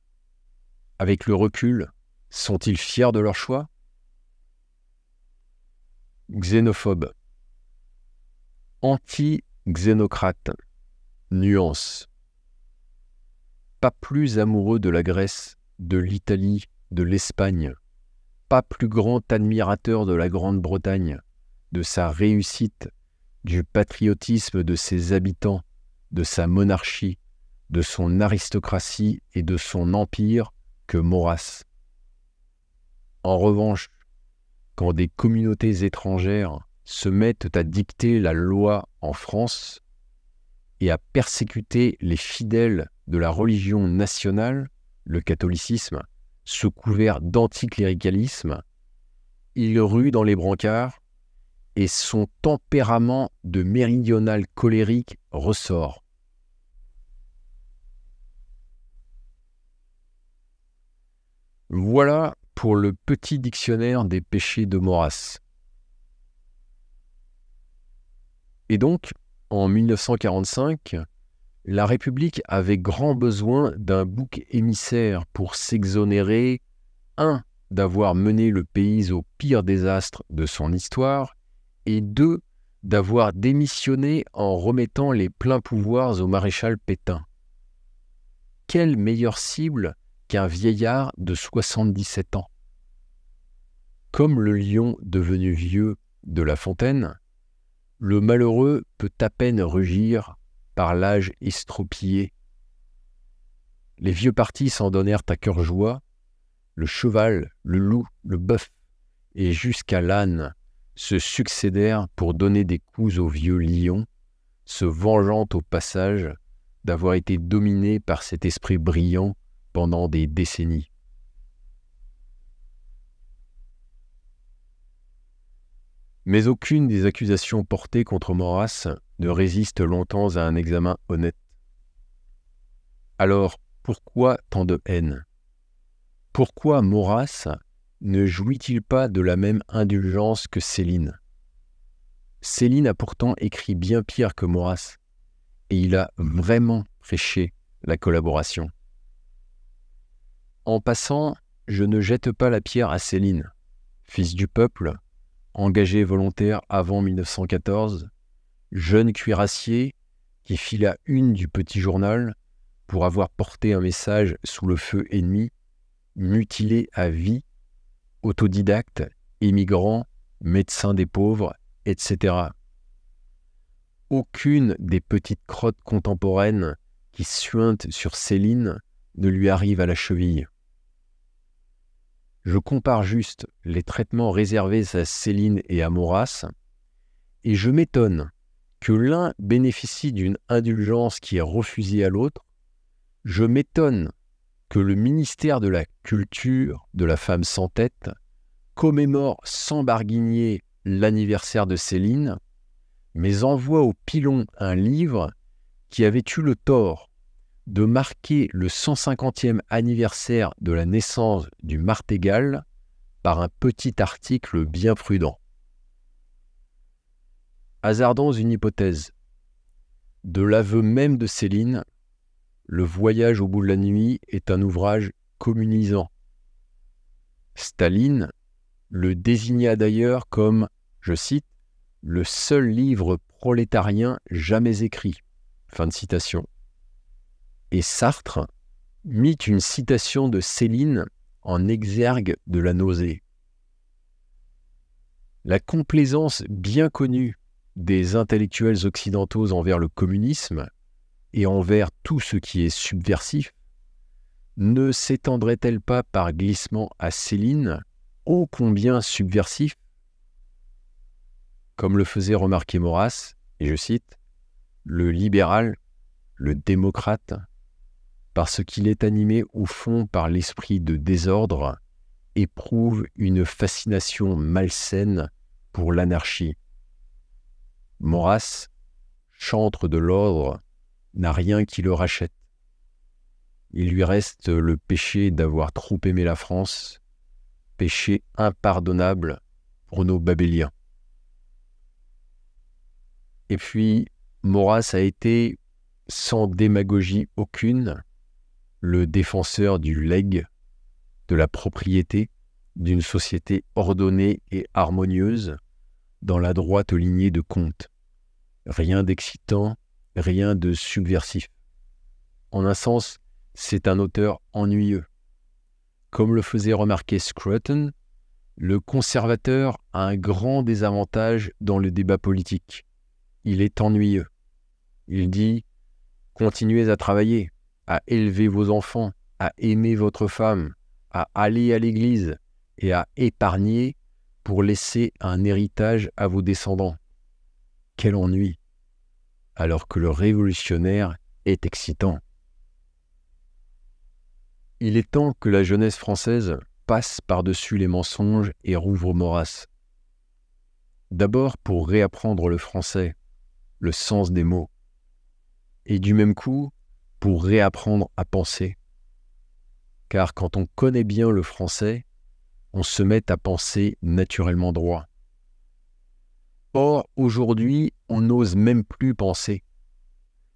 Avec le recul, sont-ils fiers de leur choix Xénophobe. Anti-xénocrate nuance. Pas plus amoureux de la Grèce, de l'Italie, de l'Espagne, pas plus grand admirateur de la Grande-Bretagne, de sa réussite, du patriotisme de ses habitants, de sa monarchie, de son aristocratie et de son empire que Maurras. En revanche, quand des communautés étrangères se mettent à dicter la loi en France, et à persécuter les fidèles de la religion nationale, le catholicisme, sous couvert d'anticléricalisme. Il rue dans les brancards et son tempérament de méridional colérique ressort. Voilà pour le petit dictionnaire des péchés de Maurras. Et donc, en 1945, la République avait grand besoin d'un bouc émissaire pour s'exonérer, un, d'avoir mené le pays au pire désastre de son histoire, et deux, d'avoir démissionné en remettant les pleins pouvoirs au maréchal Pétain. Quelle meilleure cible qu'un vieillard de 77 ans Comme le lion devenu vieux de La Fontaine, le malheureux peut à peine rugir par l'âge estropié. Les vieux partis s'en donnèrent à cœur joie, le cheval, le loup, le bœuf, et jusqu'à l'âne se succédèrent pour donner des coups au vieux lion, se vengeant au passage d'avoir été dominé par cet esprit brillant pendant des décennies. Mais aucune des accusations portées contre Maurras ne résiste longtemps à un examen honnête. Alors, pourquoi tant de haine Pourquoi Maurras ne jouit-il pas de la même indulgence que Céline Céline a pourtant écrit bien pire que Maurras, et il a vraiment prêché la collaboration. En passant, je ne jette pas la pierre à Céline, fils du peuple, engagé volontaire avant 1914, jeune cuirassier qui fila une du petit journal pour avoir porté un message sous le feu ennemi, mutilé à vie, autodidacte, émigrant, médecin des pauvres, etc. Aucune des petites crottes contemporaines qui suintent sur Céline ne lui arrive à la cheville. Je compare juste les traitements réservés à Céline et à Maurras, et je m'étonne que l'un bénéficie d'une indulgence qui est refusée à l'autre. Je m'étonne que le ministère de la Culture de la femme sans tête commémore sans barguigner l'anniversaire de Céline, mais envoie au pilon un livre qui avait eu le tort de marquer le 150e anniversaire de la naissance du Martégal par un petit article bien prudent. Hasardons une hypothèse. De l'aveu même de Céline, Le voyage au bout de la nuit est un ouvrage communisant. Staline le désigna d'ailleurs comme, je cite, le seul livre prolétarien jamais écrit. Fin de citation. Sartre mit une citation de Céline en exergue de la nausée. La complaisance bien connue des intellectuels occidentaux envers le communisme et envers tout ce qui est subversif ne s'étendrait-elle pas par glissement à Céline, ô combien subversif Comme le faisait remarquer Maurras, et je cite, le libéral, le démocrate, parce qu'il est animé au fond par l'esprit de désordre, éprouve une fascination malsaine pour l'anarchie. Maurras, chantre de l'ordre, n'a rien qui le rachète. Il lui reste le péché d'avoir trop aimé la France, péché impardonnable pour nos babéliens. Et puis, Maurras a été, sans démagogie aucune, le défenseur du leg, de la propriété, d'une société ordonnée et harmonieuse, dans la droite lignée de Comte. Rien d'excitant, rien de subversif. En un sens, c'est un auteur ennuyeux. Comme le faisait remarquer Scruton, le conservateur a un grand désavantage dans le débat politique. Il est ennuyeux. Il dit Continuez à travailler, à élever vos enfants, à aimer votre femme, à aller à l'église et à épargner pour laisser un héritage à vos descendants. Quel ennui Alors que le révolutionnaire est excitant. Il est temps que la jeunesse française passe par-dessus les mensonges et rouvre Maurras. D'abord pour réapprendre le français, le sens des mots. Et du même coup, pour réapprendre à penser. Car quand on connaît bien le français, on se met à penser naturellement droit. Or, aujourd'hui, on n'ose même plus penser.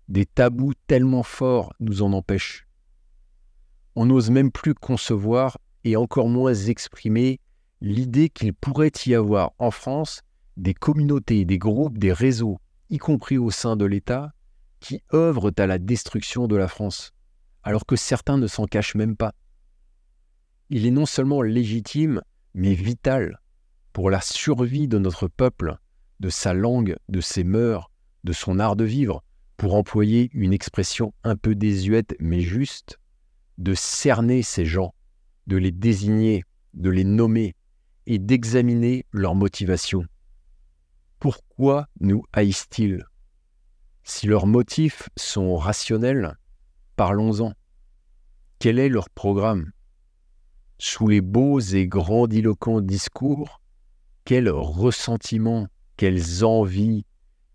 Des tabous tellement forts nous en empêchent. On n'ose même plus concevoir et encore moins exprimer l'idée qu'il pourrait y avoir en France des communautés, des groupes, des réseaux, y compris au sein de l'État, qui œuvrent à la destruction de la France, alors que certains ne s'en cachent même pas. Il est non seulement légitime, mais vital pour la survie de notre peuple, de sa langue, de ses mœurs, de son art de vivre, pour employer une expression un peu désuète mais juste, de cerner ces gens, de les désigner, de les nommer et d'examiner leurs motivations. Pourquoi nous haïssent-ils si leurs motifs sont rationnels, parlons-en. Quel est leur programme Sous les beaux et grandiloquents discours, quels ressentiments, quelles envies,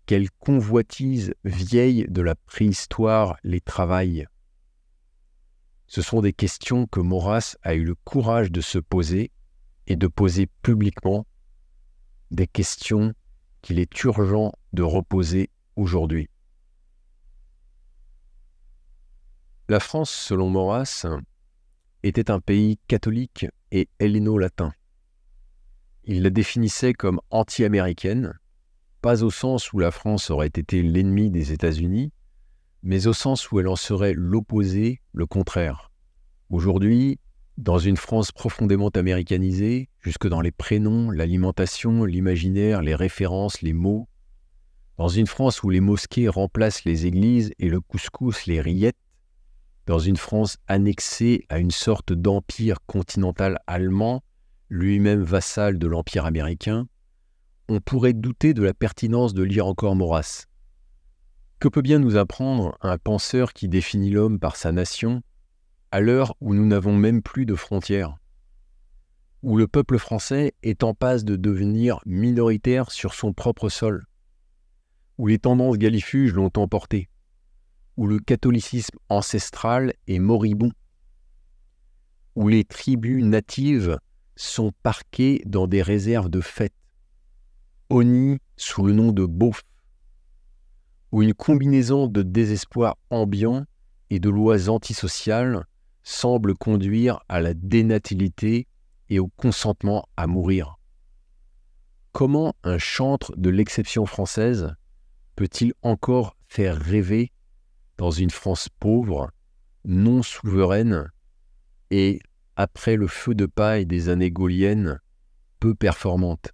quelles convoitises vieilles de la préhistoire les travaillent Ce sont des questions que Maurras a eu le courage de se poser et de poser publiquement, des questions qu'il est urgent de reposer aujourd'hui. La France, selon Maurras, était un pays catholique et helléno-latin. Il la définissait comme anti-américaine, pas au sens où la France aurait été l'ennemi des États-Unis, mais au sens où elle en serait l'opposé, le contraire. Aujourd'hui, dans une France profondément américanisée, jusque dans les prénoms, l'alimentation, l'imaginaire, les références, les mots, dans une France où les mosquées remplacent les églises et le couscous les rillettes, dans une France annexée à une sorte d'empire continental allemand, lui-même vassal de l'empire américain, on pourrait douter de la pertinence de lire encore Maurras. Que peut bien nous apprendre un penseur qui définit l'homme par sa nation, à l'heure où nous n'avons même plus de frontières où le peuple français est en passe de devenir minoritaire sur son propre sol, où les tendances galifuges l'ont emporté où le catholicisme ancestral est moribond, où les tribus natives sont parquées dans des réserves de fêtes, honnies sous le nom de beauf, où une combinaison de désespoir ambiant et de lois antisociales semble conduire à la dénatilité et au consentement à mourir. Comment un chantre de l'exception française peut-il encore faire rêver dans une France pauvre, non souveraine, et après le feu de paille des années gaulliennes, peu performante.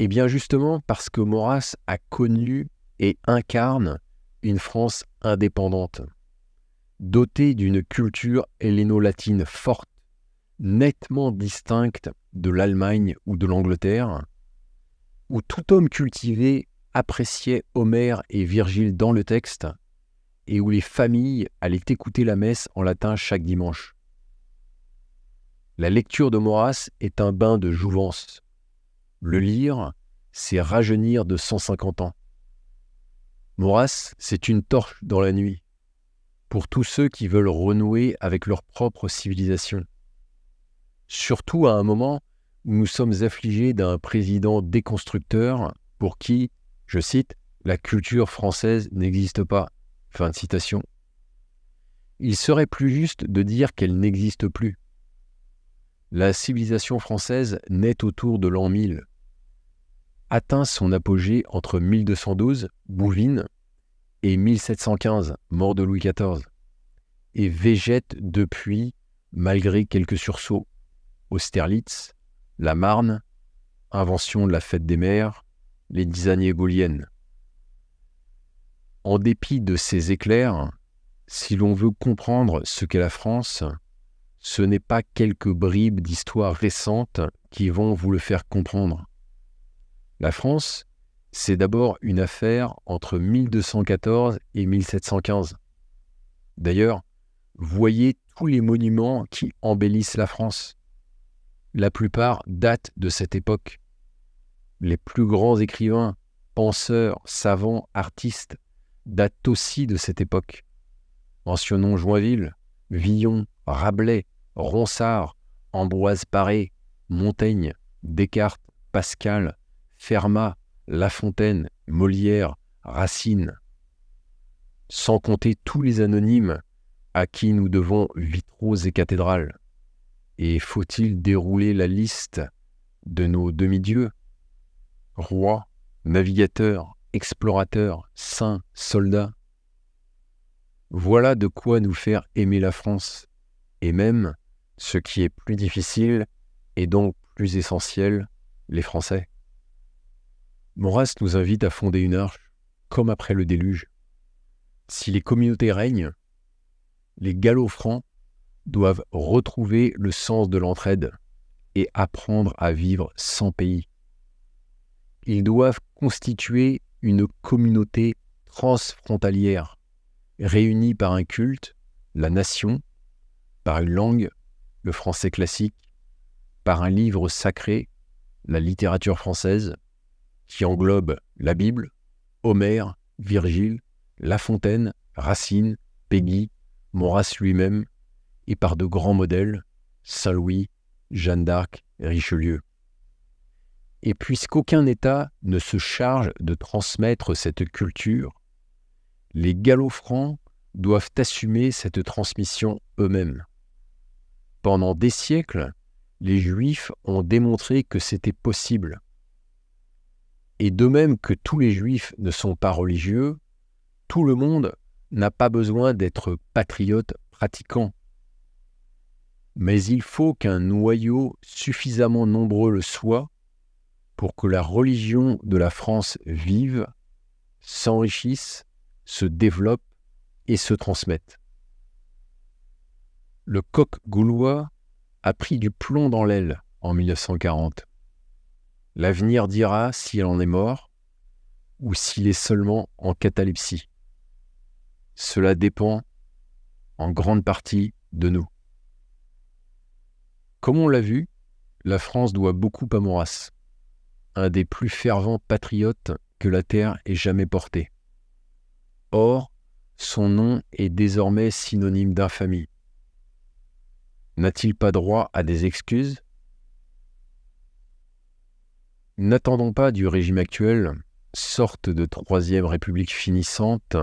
Eh bien justement parce que Maurras a connu et incarne une France indépendante, dotée d'une culture hellénolatine latine forte, nettement distincte de l'Allemagne ou de l'Angleterre, où tout homme cultivé appréciaient Homère et Virgile dans le texte et où les familles allaient écouter la messe en latin chaque dimanche. La lecture de Maurras est un bain de jouvence. Le lire, c'est rajeunir de 150 ans. Maurras, c'est une torche dans la nuit, pour tous ceux qui veulent renouer avec leur propre civilisation. Surtout à un moment où nous sommes affligés d'un président déconstructeur pour qui je cite, La culture française n'existe pas. Fin de citation. Il serait plus juste de dire qu'elle n'existe plus. La civilisation française naît autour de l'an 1000, atteint son apogée entre 1212, Bouvines, et 1715, mort de Louis XIV, et végète depuis, malgré quelques sursauts, Austerlitz, la Marne, invention de la fête des mers, les dix années En dépit de ces éclairs, si l'on veut comprendre ce qu'est la France, ce n'est pas quelques bribes d'histoire récentes qui vont vous le faire comprendre. La France, c'est d'abord une affaire entre 1214 et 1715. D'ailleurs, voyez tous les monuments qui embellissent la France. La plupart datent de cette époque les plus grands écrivains, penseurs, savants, artistes datent aussi de cette époque. Mentionnons Joinville, Villon, Rabelais, Ronsard, Ambroise Paré, Montaigne, Descartes, Pascal, Fermat, La Fontaine, Molière, Racine. Sans compter tous les anonymes à qui nous devons vitraux et cathédrales. Et faut-il dérouler la liste de nos demi-dieux roi, navigateurs, explorateurs, saint, soldats. Voilà de quoi nous faire aimer la France, et même, ce qui est plus difficile et donc plus essentiel, les Français. Maurras nous invite à fonder une arche, comme après le déluge. Si les communautés règnent, les gallo-francs doivent retrouver le sens de l'entraide et apprendre à vivre sans pays ils doivent constituer une communauté transfrontalière, réunie par un culte, la nation, par une langue, le français classique, par un livre sacré, la littérature française, qui englobe la Bible, Homère, Virgile, La Fontaine, Racine, Peggy, Maurras lui-même, et par de grands modèles, Saint-Louis, Jeanne d'Arc, Richelieu. Et puisqu'aucun État ne se charge de transmettre cette culture, les gallo doivent assumer cette transmission eux-mêmes. Pendant des siècles, les Juifs ont démontré que c'était possible. Et de même que tous les Juifs ne sont pas religieux, tout le monde n'a pas besoin d'être patriote pratiquant. Mais il faut qu'un noyau suffisamment nombreux le soit pour que la religion de la France vive, s'enrichisse, se développe et se transmette. Le coq gaulois a pris du plomb dans l'aile en 1940. L'avenir dira s'il en est mort ou s'il est seulement en catalepsie. Cela dépend en grande partie de nous. Comme on l'a vu, la France doit beaucoup à Maurras un des plus fervents patriotes que la Terre ait jamais porté. Or, son nom est désormais synonyme d'infamie. N'a-t-il pas droit à des excuses N'attendons pas du régime actuel, sorte de Troisième République finissante,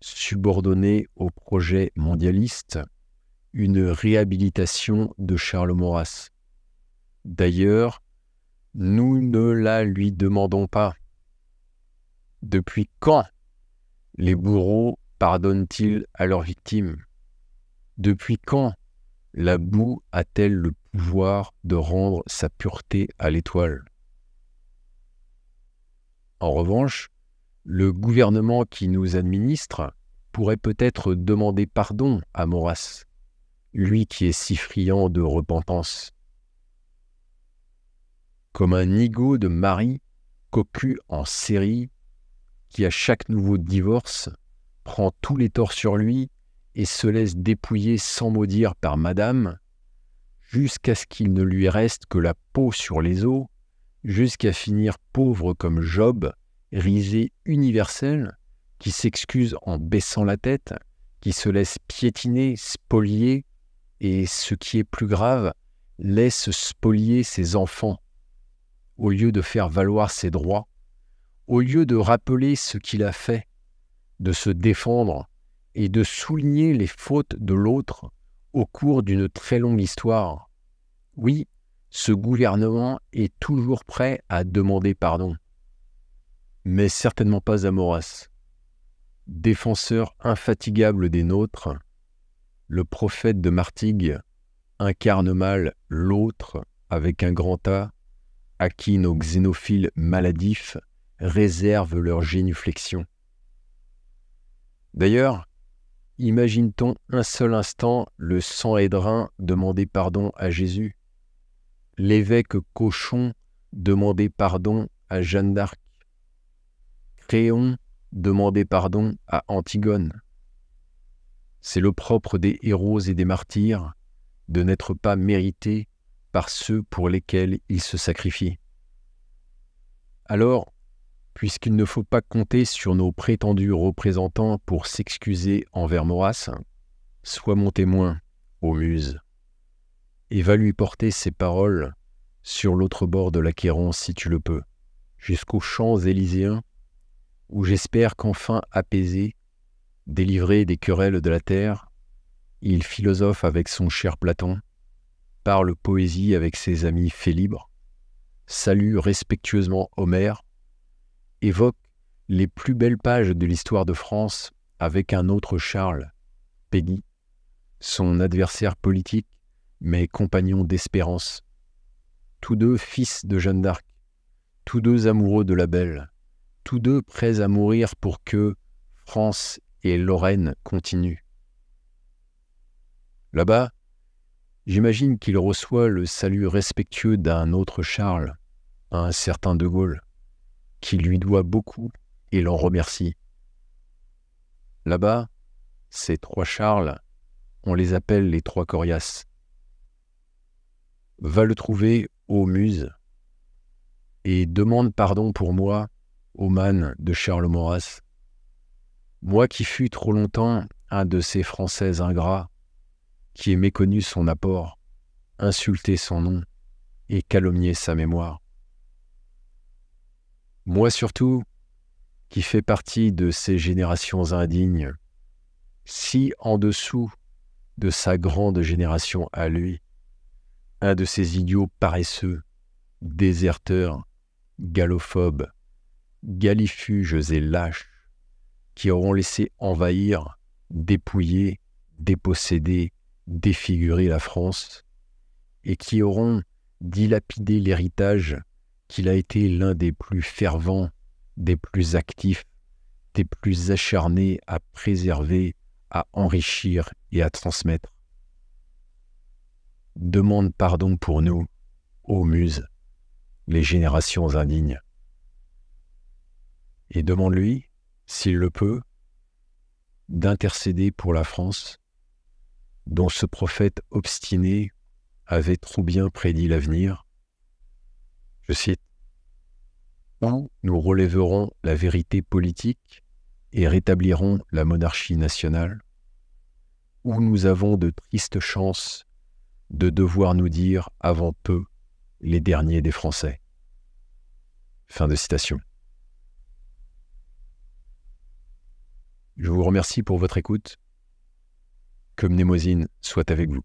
subordonnée au projet mondialiste, une réhabilitation de Charles Maurras. D'ailleurs, nous ne la lui demandons pas. Depuis quand les bourreaux pardonnent-ils à leurs victimes Depuis quand la boue a-t-elle le pouvoir de rendre sa pureté à l'étoile En revanche, le gouvernement qui nous administre pourrait peut-être demander pardon à Maurras, lui qui est si friand de repentance comme un ego de mari cocu en série qui à chaque nouveau divorce prend tous les torts sur lui et se laisse dépouiller sans maudire par madame, jusqu'à ce qu'il ne lui reste que la peau sur les os, jusqu'à finir pauvre comme Job, risé universel, qui s'excuse en baissant la tête, qui se laisse piétiner, spolier, et ce qui est plus grave, laisse spolier ses enfants, au lieu de faire valoir ses droits, au lieu de rappeler ce qu'il a fait, de se défendre et de souligner les fautes de l'autre au cours d'une très longue histoire. Oui, ce gouvernement est toujours prêt à demander pardon. Mais certainement pas à Défenseur infatigable des nôtres, le prophète de Martigues incarne mal l'autre avec un grand A à qui nos xénophiles maladifs réservent leur génuflexion. D'ailleurs, imagine-t-on un seul instant le sang Édrin demander pardon à Jésus L'évêque Cochon demander pardon à Jeanne d'Arc Créon demander pardon à Antigone C'est le propre des héros et des martyrs de n'être pas mérités par ceux pour lesquels il se sacrifie. Alors, puisqu'il ne faut pas compter sur nos prétendus représentants pour s'excuser envers Maurras, sois mon témoin, ô muse, et va lui porter ces paroles sur l'autre bord de l'Aquéron, si tu le peux, jusqu'aux champs élyséens, où j'espère qu'enfin apaisé, délivré des querelles de la terre, il philosophe avec son cher Platon parle poésie avec ses amis félibres, salue respectueusement Homère, évoque les plus belles pages de l'histoire de France avec un autre Charles, Peggy, son adversaire politique, mais compagnon d'espérance, tous deux fils de Jeanne d'Arc, tous deux amoureux de la belle, tous deux prêts à mourir pour que France et Lorraine continuent. Là-bas, J'imagine qu'il reçoit le salut respectueux d'un autre Charles, un certain de Gaulle, qui lui doit beaucoup et l'en remercie. Là-bas, ces trois Charles, on les appelle les trois coriaces. Va le trouver, ô muse, et demande pardon pour moi, ô man de Charles Maurras, moi qui fus trop longtemps un de ces Français ingrats, qui ait méconnu son apport, insulté son nom et calomnié sa mémoire. Moi surtout, qui fais partie de ces générations indignes, si en dessous de sa grande génération à lui, un de ces idiots paresseux, déserteurs, gallophobes, galifuges et lâches, qui auront laissé envahir, dépouiller, déposséder, défigurer la France et qui auront dilapidé l'héritage qu'il a été l'un des plus fervents, des plus actifs, des plus acharnés à préserver, à enrichir et à transmettre. Demande pardon pour nous, ô Muse, les générations indignes. Et demande-lui, s'il le peut, d'intercéder pour la France dont ce prophète obstiné avait trop bien prédit l'avenir. Je cite Où nous relèverons la vérité politique et rétablirons la monarchie nationale, où nous avons de tristes chances de devoir nous dire avant peu les derniers des Français. Fin de citation. Je vous remercie pour votre écoute que Mnemosyne soit avec vous.